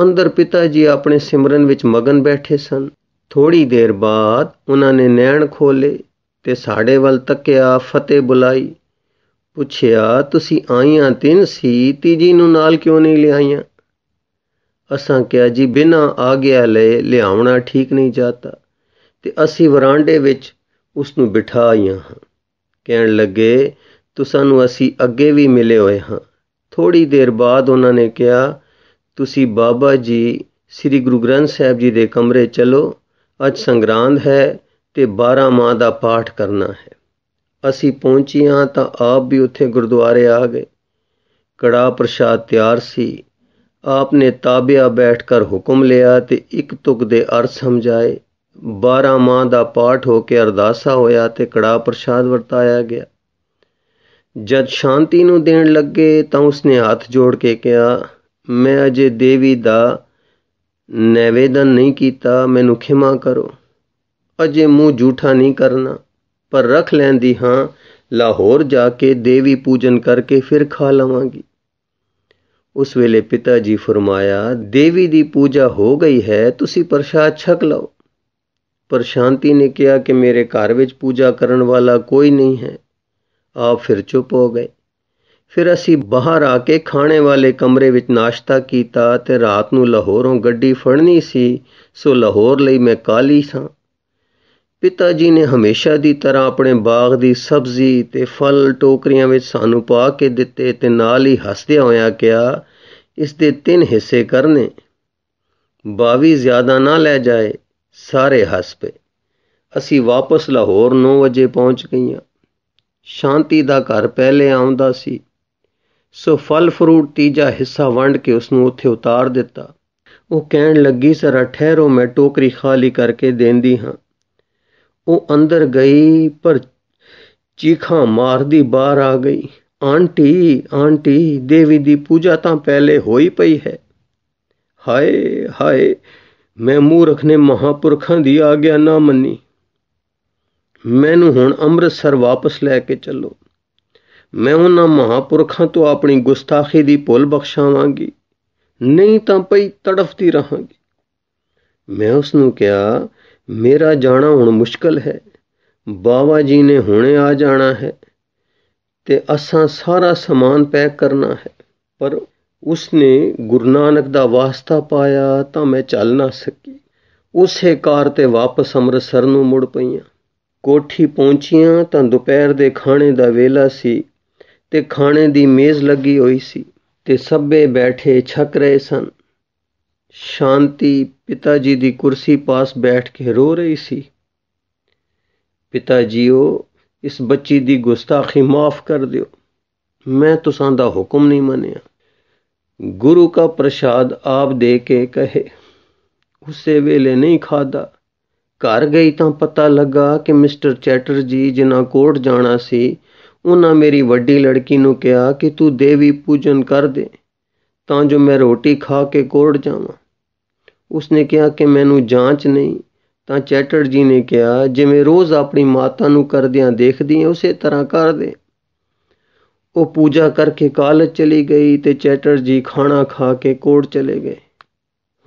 ਅੰਦਰ ਪਿਤਾ ਜੀ ਆਪਣੇ ਸਿਮਰਨ ਵਿੱਚ ਮਗਨ ਬੈਠੇ ਸਨ ਥੋੜੀ ਦੇਰ ਬਾਅਦ ਉਹਨਾਂ ਨੇ ਨੈਣ ਖੋਲੇ ਤੇ ਸਾਡੇ ਵੱਲ ਤੱਕਿਆ ਫਤਿਹ ਬੁਲਾਈ ਪੁੱਛਿਆ ਤੁਸੀਂ ਆਈਆਂ ਤਿੰਨ ਸੀ ਤੀਜੀ ਨੂੰ ਨਾਲ ਕਿਉਂ ਨਹੀਂ ਲਿਆਈਆਂ ਅਸਾਂ ਕਿਹਾ ਜੀ ਬਿਨਾ ਆਗਿਆ ਲੈ ਲਿਆਉਣਾ ਠੀਕ ਨਹੀਂ ਜਾਂਦਾ ਤੇ ਅਸੀਂ ਵਰਾਂਡੇ ਵਿੱਚ ਉਸ ਨੂੰ ਬਿਠਾ ਹਾਂ ਕਹਿਣ ਲੱਗੇ ਤੁਸਾਂ ਨੂੰ ਅਸੀਂ ਅੱਗੇ ਵੀ ਮਿਲੇ ਹੋਏ ਹਾਂ ਥੋੜੀ ਦੇਰ ਬਾਅਦ ਉਹਨਾਂ ਨੇ ਕਿਹਾ ਤੁਸੀਂ ਬਾਬਾ ਜੀ ਸ੍ਰੀ ਗੁਰੂ ਗ੍ਰੰਥ ਸਾਹਿਬ ਜੀ ਦੇ ਕਮਰੇ ਚਲੋ ਅੱਜ ਸੰਗਰਾਂਦ ਹੈ ਤੇ 12 ਮਾਹ ਦਾ ਪਾਠ ਕਰਨਾ ਹੈ ਅਸੀਂ ਪਹੁੰਚੀਆਂ ਤਾਂ ਆਪ ਵੀ ਉੱਥੇ ਗੁਰਦੁਆਰੇ ਆ ਗਏ ਕੜਾ ਪ੍ਰਸ਼ਾਦ ਤਿਆਰ ਸੀ ਆਪ ਨੇ ਤਾਬਿਆ ਬੈਠ ਕਰ ਹੁਕਮ ਲਿਆ ਤੇ ਇੱਕ ਤੁਕ ਦੇ ਅਰਥ ਸਮਝਾਏ 12 ਮਾਹ ਦਾ ਪਾਠ ਹੋ ਕੇ ਅਰਦਾਸਾ ਹੋਇਆ ਤੇ ਕੜਾ ਪ੍ਰਸ਼ਾਦ ਵਰਤਾਇਆ ਗਿਆ ਜਦ ਸ਼ਾਂਤੀ ਨੂੰ ਦੇਣ ਲੱਗੇ ਤਾਂ ਉਸਨੇ ਹੱਥ ਜੋੜ ਕੇ ਕਿਹਾ ਮੈਂ ਅਜੇ ਦੇਵੀ ਦਾ ਨਿਵੇਦਨ ਨਹੀਂ ਕੀਤਾ ਮੈਨੂੰ ਖਿਮਾ ਕਰੋ ਅਜੇ ਮੂੰਹ ਝੂਠਾ ਨਹੀਂ ਕਰਨਾ ਪਰ ਰਖ ਲੈਂਦੀ ਹਾਂ ਲਾਹੌਰ ਜਾ ਕੇ ਦੇਵੀ ਪੂਜਨ ਕਰਕੇ ਫਿਰ ਖਾ ਲਵਾਂਗੀ ਉਸ ਵੇਲੇ ਪਿਤਾ ਜੀ ਫਰਮਾਇਆ ਦੇਵੀ ਦੀ ਪੂਜਾ ਹੋ ਗਈ ਹੈ ਤੁਸੀਂ ਪ੍ਰਸ਼ਾਦ ਛਕ ਲਓ ਪਰ ਸ਼ਾਂਤੀ ਨੇ ਕਿਹਾ ਕਿ ਮੇਰੇ ਘਰ ਵਿੱਚ ਪੂਜਾ ਕਰਨ ਵਾਲਾ ਕੋਈ ਨਹੀਂ ਹੈ ਆਪ ਫਿਰ ਚੁੱਪ ਹੋ ਗਏ ਫਿਰ ਅਸੀਂ ਬਾਹਰ ਆ ਕੇ ਖਾਣੇ ਵਾਲੇ ਕਮਰੇ ਵਿੱਚ ਨਾਸ਼ਤਾ ਕੀਤਾ ਤੇ ਰਾਤ ਨੂੰ ਲਾਹੌਰੋਂ ਗੱਡੀ ਫੜਨੀ ਸੀ ਸੋ ਲਾਹੌਰ ਲਈ ਮੈਂ ਕਾਲੀ ਸਾਂ ਪਿਤਾ ਜੀ ਨੇ ਹਮੇਸ਼ਾ ਦੀ ਤਰ੍ਹਾਂ ਆਪਣੇ ਬਾਗ ਦੀ ਸਬਜ਼ੀ ਤੇ ਫਲ ਟੋਕਰੀਆਂ ਵਿੱਚ ਸਾਨੂੰ ਪਾ ਕੇ ਦਿੱਤੇ ਤੇ ਨਾਲ ਹੀ ਹੱਸਦੇ ਹੋਇਆ ਕਿਹਾ ਇਸ ਦੇ ਤਿੰਨ ਹਿੱਸੇ ਕਰਨੇ ਬਾਵੀ ਜ਼ਿਆਦਾ ਨਾ ਲੈ ਜਾਏ ਸਾਰੇ ਹੱਸ ਪਏ ਅਸੀਂ ਵਾਪਸ ਲਾਹੌਰ 9 ਵਜੇ ਪਹੁੰਚ ਗਈਆਂ ਸ਼ਾਂਤੀ ਦਾ ਘਰ ਪਹਿਲੇ ਆਉਂਦਾ ਸੀ ਸੋ ਫਲ ਫਰੂਟ ਤੀਜਾ ਹਿੱਸਾ ਵੰਡ ਕੇ ਉਸ ਨੂੰ ਉੱਥੇ ਉਤਾਰ ਦਿੱਤਾ ਉਹ ਕਹਿਣ ਲੱਗੀ ਸਰਾ ਠਹਿਰੋ ਮੈਂ ਟੋਕਰੀ ਖਾਲੀ ਕਰਕੇ ਦੇਂਦੀ ਹਾਂ ਉਹ ਅੰਦਰ ਗਈ ਪਰ ਚੀਖਾਂ ਮਾਰਦੀ ਬਾਹਰ ਆ ਗਈ ਆਂਟੀ ਆਂਟੀ ਦੇਵੀ ਦੀ ਪੂਜਾ ਤਾਂ ਪਹਿਲੇ ਹੋਈ ਪਈ ਹੈ ਹਾਏ ਹਾਏ ਮੈਂ ਮੂੰਹ ਰੱਖਨੇ ਮਹਾਪੁਰਖਾਂ ਦੀ ਆਗਿਆ ਨਾ ਮੰਨੀ ਮੈਨੂੰ ਹੁਣ ਅੰਮ੍ਰਿਤਸਰ ਵਾਪਸ ਲੈ ਕੇ ਚੱਲੋ ਮੈਂ ਉਹਨਾਂ ਮਹਾਪੁਰਖਾਂ ਤੋਂ ਆਪਣੀ ਗੁਸਤਾਖੀ ਦੀ ਭੁੱਲ ਬਖਸ਼ਾਵਾਂਗੀ ਨਹੀਂ ਤਾਂ ਪਈ ਤੜਫਦੀ ਰਹਾਂਗੀ ਮੈਂ ਉਸ ਨੂੰ ਕਿਹਾ ਮੇਰਾ ਜਾਣਾ ਹੁਣ ਮੁਸ਼ਕਲ ਹੈ ਬਾਵਾ ਜੀ ਨੇ ਹੁਣੇ ਆ ਜਾਣਾ ਹੈ ਤੇ ਅਸਾਂ ਸਾਰਾ ਸਮਾਨ ਪੈਕ ਕਰਨਾ ਹੈ ਪਰ ਉਸ ਨੇ ਗੁਰੂ ਨਾਨਕ ਦਾ ਵਾਸਤਾ ਪਾਇਆ ਤਾਂ ਮੈਂ ਚੱਲ ਨਾ ਸਕੀ ਉਸੇ ਕਾਰ ਤੇ ਵਾਪਸ ਅੰਮ੍ਰਿਤਸਰ ਨੂੰ ਮੁੜ ਪਈਆਂ ਕੋਠੀ ਪਹੁੰਚੀਆਂ ਤਾਂ ਦੁਪਹਿਰ ਦੇ ਖਾਣੇ ਦਾ ਵੇਲਾ ਸੀ ਤੇ ਖਾਣੇ ਦੀ ਮੇਜ਼ ਲੱਗੀ ਹੋਈ ਸੀ ਤੇ ਸਭੇ ਬੈਠੇ ਛਕ ਰਹੇ ਸਨ ਸ਼ਾਂਤੀ ਪਿਤਾ ਜੀ ਦੀ ਕੁਰਸੀ ਪਾਸ ਬੈਠ ਕੇ ਰੋ ਰਹੀ ਸੀ ਪਿਤਾ ਜੀਓ ਇਸ ਬੱਚੀ ਦੀ ਗੁਸਤਾਖੀ ਮਾਫ ਕਰ ਦਿਓ ਮੈਂ ਤੁਸਾਂ ਦਾ ਹੁਕਮ ਨਹੀਂ ਮੰਨਿਆ ਗੁਰੂ ਕਾ ਪ੍ਰਸ਼ਾਦ ਆਪ ਦੇ ਕੇ ਕਹੇ ਉਸੇ ਵੇਲੇ ਨਹੀਂ ਖਾਦਾ ਘਰ ਗਈ ਤਾਂ ਪਤਾ ਲੱਗਾ ਕਿ ਮਿਸਟਰ ਚੈਟਰਜੀ ਜਿਨ੍ਹਾਂ ਕੋਰਟ ਜਾਣਾ ਸੀ ਉਹਨਾਂ ਮੇਰੀ ਵੱਡੀ ਲੜਕੀ ਨੂੰ ਕਿਹਾ ਕਿ ਤੂੰ ਦੇਵੀ ਪੂਜਨ ਕਰ ਦੇ ਤਾਂ ਜੋ ਮੈਂ ਰੋਟੀ ਖਾ ਕੇ ਕੋੜ ਜਾਵਾਂ ਉਸਨੇ ਕਿਹਾ ਕਿ ਮੈਨੂੰ ਜਾਂਚ ਨਹੀਂ ਤਾਂ ਚੈਟਰ ਜੀ ਨੇ ਕਿਹਾ ਜਿਵੇਂ ਰੋਜ਼ ਆਪਣੀ ਮਾਤਾ ਨੂੰ ਕਰਦਿਆਂ ਦੇਖਦੀ ਹੈ ਉਸੇ ਤਰ੍ਹਾਂ ਕਰ ਦੇ ਉਹ ਪੂਜਾ ਕਰਕੇ ਕਾਲਜ ਚਲੀ ਗਈ ਤੇ ਚੈਟਰ ਜੀ ਖਾਣਾ ਖਾ ਕੇ ਕੋੜ ਚਲੇ ਗਏ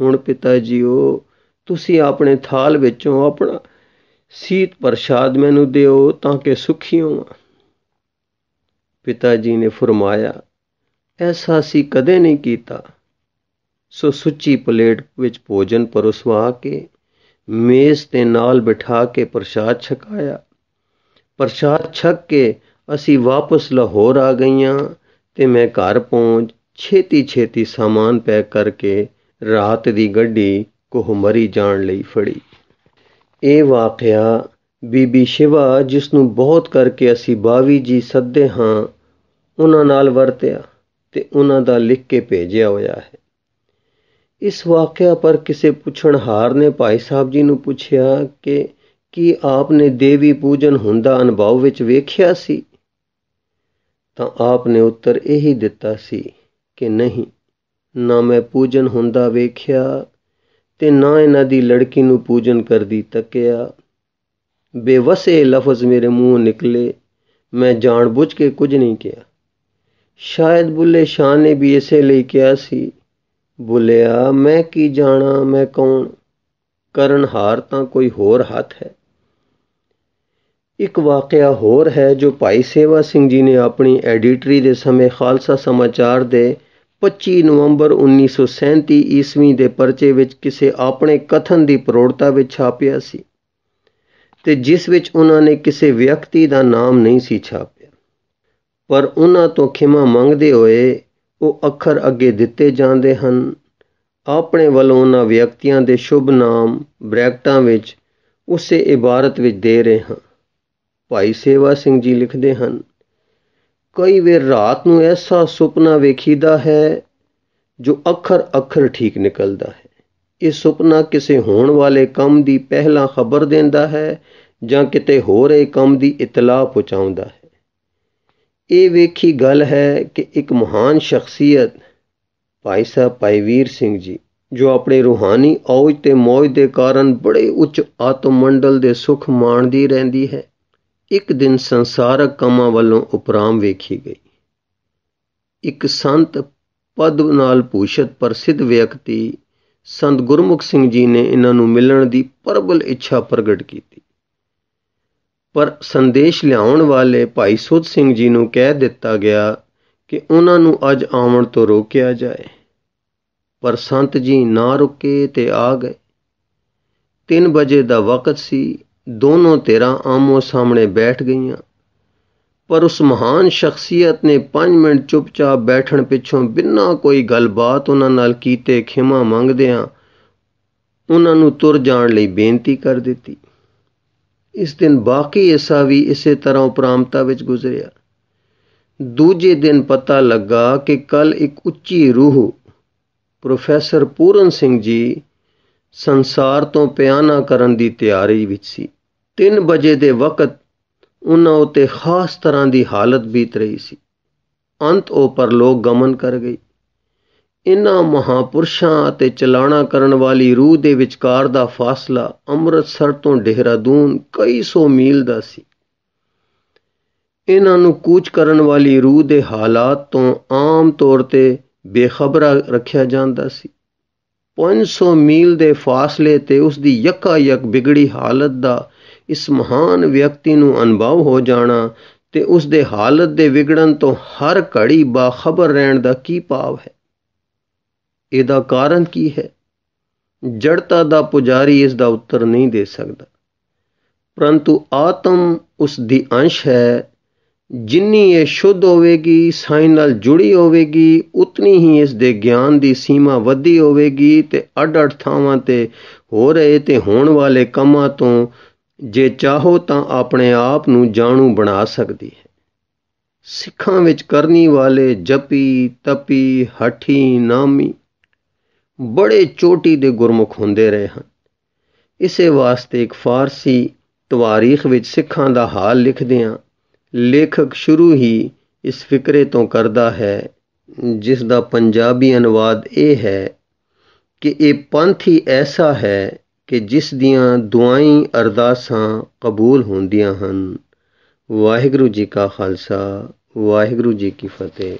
ਹੁਣ ਪਿਤਾ ਜੀਓ ਤੁਸੀਂ ਆਪਣੇ ਥਾਲ ਵਿੱਚੋਂ ਆਪਣਾ ਸੀਤ ਪ੍ਰਸ਼ਾਦ ਮੈਨੂੰ ਦਿਓ ਤਾਂ ਕਿ ਸੁਖੀ ਹੋਵਾਂ ਪਿਤਾ ਜੀ ਨੇ ਫਰਮਾਇਆ ਐਸਾ ਸੀ ਕਦੇ ਨਹੀਂ ਕੀਤਾ ਸੋ ਸੁੱਚੀ ਪਲੇਟ ਵਿੱਚ ਭੋਜਨ ਪਰੋਸਵਾ ਕੇ ਮੇਜ਼ ਤੇ ਨਾਲ ਬਿਠਾ ਕੇ ਪ੍ਰਸ਼ਾਦ ਛਕਾਇਆ ਪ੍ਰਸ਼ਾਦ ਛਕ ਕੇ ਅਸੀਂ ਵਾਪਸ ਲਾਹੌਰ ਆ ਗਈਆਂ ਤੇ ਮੈਂ ਘਰ ਪਹੁੰਚ ਛੇਤੀ ਛੇਤੀ ਸਾਮਾਨ ਪੈਕ ਕਰਕੇ ਰਾਤ ਦੀ ਗੱਡੀ ਕੋਹਮਰੀ ਜਾਣ ਲਈ ਫੜੀ ਇਹ ਵਾਕਿਆ ਬੀਬੀ ਸ਼ਿਵਾ ਜਿਸ ਨੂੰ ਬਹੁਤ ਕਰਕੇ ਅਸੀਂ ਬਾਵੀ ਜੀ ਸੱਦੇ ਹਾਂ ਉਹਨਾਂ ਨਾਲ ਵਰਤਿਆ ਤੇ ਉਹਨਾਂ ਦਾ ਲਿਖ ਕੇ ਭੇਜਿਆ ਹੋਇਆ ਹੈ ਇਸ ਵਾਕਿਆ ਪਰ ਕਿਸੇ ਪੁੱਛਣਹਾਰ ਨੇ ਭਾਈ ਸਾਹਿਬ ਜੀ ਨੂੰ ਪੁੱਛਿਆ ਕਿ ਕੀ ਆਪਨੇ ਦੇਵੀ ਪੂਜਨ ਹੁੰਦਾ ਅਨੁਭਵ ਵਿੱਚ ਵੇਖਿਆ ਸੀ ਤਾਂ ਆਪ ਨੇ ਉੱਤਰ ਇਹੀ ਦਿੱਤਾ ਸੀ ਕਿ ਨਹੀਂ ਨਾ ਮੈਂ ਪੂਜਨ ਹੁੰਦਾ ਵੇਖਿਆ ਤੇ ਨਾ ਇਹਨਾਂ ਦੀ ਲੜਕੀ ਨੂੰ ਪੂਜਨ ਕਰਦੀ ਤੱਕਿਆ ਬੇਵਸੇ ਲਫ਼ਜ਼ ਮੇਰੇ ਮੂੰਹੋਂ ਨਿਕਲੇ ਮੈਂ ਜਾਣਬੁੱਝ ਕੇ ਕੁਝ ਨਹੀਂ ਕਿਹਾ ਸ਼ਾਇਦ ਬੁੱਲੇ ਸ਼ਾਹ ਨੇ ਵੀ ਇਸੇ ਲਈ ਕਿਹਾ ਸੀ ਬੁਲਿਆ ਮੈਂ ਕੀ ਜਾਣਾ ਮੈਂ ਕੌਣ ਕਰਨ ਹਾਰ ਤਾਂ ਕੋਈ ਹੋਰ ਹੱਥ ਹੈ ਇੱਕ ਵਾਕਿਆ ਹੋਰ ਹੈ ਜੋ ਭਾਈ ਸੇਵਾ ਸਿੰਘ ਜੀ ਨੇ ਆਪਣੀ ਐਡੀਟਰੀ ਦੇ ਸਮੇਂ ਖਾਲਸਾ ਸਮਾਚਾਰ ਦੇ 25 ਨਵੰਬਰ 1937 ਈਸਵੀ ਦੇ ਪਰਚੇ ਵਿੱਚ ਕਿਸੇ ਆਪਣੇ ਕਥਨ ਦੀ ਪ੍ਰੋੜਤਾ ਵਿੱਚ ਛਾਪਿਆ ਸੀ ਤੇ ਜਿਸ ਵਿੱਚ ਉਹਨਾਂ ਨੇ ਕਿਸੇ ਵਿਅਕਤੀ ਦਾ ਨਾਮ ਨਹੀਂ ਸੀ ਛਾਪਿਆ ਪਰ ਉਹਨਾਂ ਤੋਂ ਖਿਮਾ ਮੰਗਦੇ ਹੋਏ ਉਹ ਅੱਖਰ ਅੱਗੇ ਦਿੱਤੇ ਜਾਂਦੇ ਹਨ ਆਪਣੇ ਵੱਲੋਂ ਉਹਨਾਂ ਵਿਅਕਤੀਆਂ ਦੇ ਸ਼ੁਭ ਨਾਮ ਬ੍ਰੈਕਟਾਂ ਵਿੱਚ ਉਸੇ ਇਬਾਰਤ ਵਿੱਚ ਦੇ ਰਹੇ ਹਾਂ ਭਾਈ ਸੇਵਾ ਸਿੰਘ ਜੀ ਲਿਖਦੇ ਹਨ ਕਈ ਵੇਰ ਰਾਤ ਨੂੰ ਐਸਾ ਸੁਪਨਾ ਵੇਖੀਦਾ ਹੈ ਜੋ ਅੱਖਰ ਅੱਖਰ ਠੀਕ ਨਿਕਲਦਾ ਹੈ ਇਹ ਸੁਪਨਾ ਕਿਸੇ ਹੋਣ ਵਾਲੇ ਕੰਮ ਦੀ ਪਹਿਲਾਂ ਖਬਰ ਦਿੰਦਾ ਹੈ ਜਾਂ ਕਿਤੇ ਹੋ ਰਹੇ ਕੰਮ ਦੀ ਇਤਲਾਹ ਪਹੁੰਚਾਉਂਦਾ ਹੈ ਇਹ ਵੇਖੀ ਗੱਲ ਹੈ ਕਿ ਇੱਕ ਮਹਾਨ ਸ਼ਖਸੀਅਤ ਭਾਈ ਸਾਹਿਬ ਭਾਈ ਵੀਰ ਸਿੰਘ ਜੀ ਜੋ ਆਪਣੇ ਰੂਹਾਨੀ ਔਜ ਤੇ ਮੌਜ ਦੇ ਕਾਰਨ ਬੜੇ ਉੱਚ ਆਤਮ ਮੰਡਲ ਦੇ ਸੁਖ ਮਾਣਦੀ ਰਹਿੰਦੀ ਹੈ ਇੱਕ ਦਿਨ ਸੰਸਾਰਕ ਕਮਾਂ ਵੱਲੋਂ ਉਪਰਾਮ ਵੇਖੀ ਗਈ ਇੱਕ ਸੰਤ ਪਦ ਨਾਲ ਪੂਸ਼ਿਤ ਪ੍ਰਸਿੱਧ ਵਿਅਕਤੀ ਸੰਤ ਗੁਰਮੁਖ ਸਿੰਘ ਜੀ ਨੇ ਇਹਨਾਂ ਨੂੰ ਮਿਲਣ ਦੀ ਪਰਬਲ ਇੱਛਾ ਪ੍ਰਗਟ ਕੀਤੀ ਪਰ ਸੰਦੇਸ਼ ਲਿਆਉਣ ਵਾਲੇ ਭਾਈ ਸੁਧ ਸਿੰਘ ਜੀ ਨੂੰ ਕਹਿ ਦਿੱਤਾ ਗਿਆ ਕਿ ਉਹਨਾਂ ਨੂੰ ਅੱਜ ਆਉਣ ਤੋਂ ਰੋਕਿਆ ਜਾਏ ਪਰ ਸੰਤ ਜੀ ਨਾ ਰੁਕੇ ਤੇ ਆ ਗਏ 3 ਵਜੇ ਦਾ ਵਕਤ ਸੀ ਦੋਨੋਂ ਤੇਰਾ ਆਮੋ ਸਾਹਮਣੇ ਬੈਠ ਗਈਆਂ ਪਰ ਉਸ ਮਹਾਨ ਸ਼ਖਸੀਅਤ ਨੇ 5 ਮਿੰਟ ਚੁੱਪਚਾਪ ਬੈਠਣ ਪਿੱਛੋਂ ਬਿਨਾਂ ਕੋਈ ਗੱਲਬਾਤ ਉਹਨਾਂ ਨਾਲ ਕੀਤੇ ਖਿਮਾ ਮੰਗਦਿਆਂ ਉਹਨਾਂ ਨੂੰ ਤੁਰ ਜਾਣ ਲਈ ਬੇਨਤੀ ਕਰ ਦਿੱਤੀ ਇਸ ਦਿਨ ਬਾਕੀ ਐਸਾ ਵੀ ਇਸੇ ਤਰ੍ਹਾਂ ਉਪਰਾਮਤਾ ਵਿੱਚ ਗੁਜ਼ਰਿਆ ਦੂਜੇ ਦਿਨ ਪਤਾ ਲੱਗਾ ਕਿ ਕੱਲ ਇੱਕ ਉੱਚੀ ਰੂਹ ਪ੍ਰੋਫੈਸਰ ਪੂਰਨ ਸਿੰਘ ਜੀ ਸੰਸਾਰ ਤੋਂ ਪਿਆਨਾ ਕਰਨ ਦੀ ਤਿਆਰੀ ਵਿੱਚ ਸੀ 3 ਵਜੇ ਦੇ ਵਕਤ ਉਹਨਾਂ ਉਤੇ ਖਾਸ ਤਰ੍ਹਾਂ ਦੀ ਹਾਲਤ ਬੀਤ ਰਹੀ ਸੀ ਅੰਤ ਉਹ ਪਰਲੋਕ ਗਮਨ ਕਰ ਗਈ ਇਨ੍ਹਾਂ ਮਹਾਪੁਰਸ਼ਾਂ ਅਤੇ ਚਲਾਣਾ ਕਰਨ ਵਾਲੀ ਰੂਹ ਦੇ ਵਿਚਕਾਰ ਦਾ ਫਾਸਲਾ ਅੰਮ੍ਰਿਤਸਰ ਤੋਂ ਡੇਹਰਾਦੂਨ ਕਈ ਸੌ ਮੀਲ ਦਾ ਸੀ ਇਹਨਾਂ ਨੂੰ ਕੂਚ ਕਰਨ ਵਾਲੀ ਰੂਹ ਦੇ ਹਾਲਾਤ ਤੋਂ ਆਮ ਤੌਰ ਤੇ ਬੇਖਬਰ ਰੱਖਿਆ ਜਾਂਦਾ ਸੀ 500 ਮੀਲ ਦੇ ਫਾਸਲੇ ਤੇ ਉਸ ਦੀ ਯਕਾ ਯਕ ਵਿਗੜੀ ਹਾਲਤ ਦਾ ਇਸ ਮਹਾਨ ਵਿਅਕਤੀ ਨੂੰ ਅਨੁਭਵ ਹੋ ਜਾਣਾ ਤੇ ਉਸ ਦੇ ਹਾਲਤ ਦੇ ਵਿਗੜਨ ਤੋਂ ਹਰ ਘੜੀ ਬਾਖਬਰ ਰਹਿਣ ਦਾ ਕੀ ਭਾਵ ਹੈ ਇਹਦਾ ਕਾਰਨ ਕੀ ਹੈ ਜੜਤਾ ਦਾ ਪੁਜਾਰੀ ਇਸ ਦਾ ਉੱਤਰ ਨਹੀਂ ਦੇ ਸਕਦਾ ਪਰੰਤੂ ਆਤਮ ਉਸ ਦੀ ਅੰਸ਼ ਹੈ ਜਿੰਨੀ ਇਹ ਸ਼ੁੱਧ ਹੋਵੇਗੀ ਸਾਈਂ ਨਾਲ ਜੁੜੀ ਹੋਵੇਗੀ ਉਤਨੀ ਹੀ ਇਸ ਦੇ ਗਿਆਨ ਦੀ ਸੀਮਾ ਵੱਧੀ ਹੋਵੇਗੀ ਤੇ ਅੜ ਅੜ ਥਾਵਾਂ ਤੇ ਹੋ ਰਹੇ ਤੇ ਹੋਣ ਵਾਲੇ ਕੰਮਾਂ ਤੋਂ ਜੇ ਚਾਹੋ ਤਾਂ ਆਪਣੇ ਆਪ ਨੂੰ ਜਾਣੂ ਬਣਾ ਸਕਦੀ ਹੈ ਸਿੱਖਾਂ ਵਿੱਚ ਕਰਨੀ ਵਾਲੇ ਜਪੀ ਤਪੀ ਹਠੀ ਨਾਮੀ ਬੜੇ ਚੋਟੀ ਦੇ ਗੁਰਮੁਖ ਹੁੰਦੇ ਰਹੇ ਹਨ ਇਸੇ ਵਾਸਤੇ ਇੱਕ ਫਾਰਸੀ ਤਵਾਰੀਖ ਵਿੱਚ ਸਿੱਖਾਂ ਦਾ ਹਾਲ ਲਿਖਦੇ ਆ ਲੇਖਕ ਸ਼ੁਰੂ ਹੀ ਇਸ ਫਿਕਰੇ ਤੋਂ ਕਰਦਾ ਹੈ ਜਿਸ ਦਾ ਪੰਜਾਬੀ ਅਨੁਵਾਦ ਇਹ ਹੈ ਕਿ ਇਹ ਪੰਥ ਹੀ ਐਸਾ ਹੈ ਕਿ ਜਿਸ ਦੀਆਂ ਦੁਆਈ ਅਰਦਾਸਾਂ ਕਬੂਲ ਹੁੰਦੀਆਂ ਹਨ ਵਾਹਿਗੁਰੂ ਜੀ ਕਾ ਖਾਲਸਾ ਵਾਹਿਗੁਰੂ ਜੀ ਕੀ ਫਤਿਹ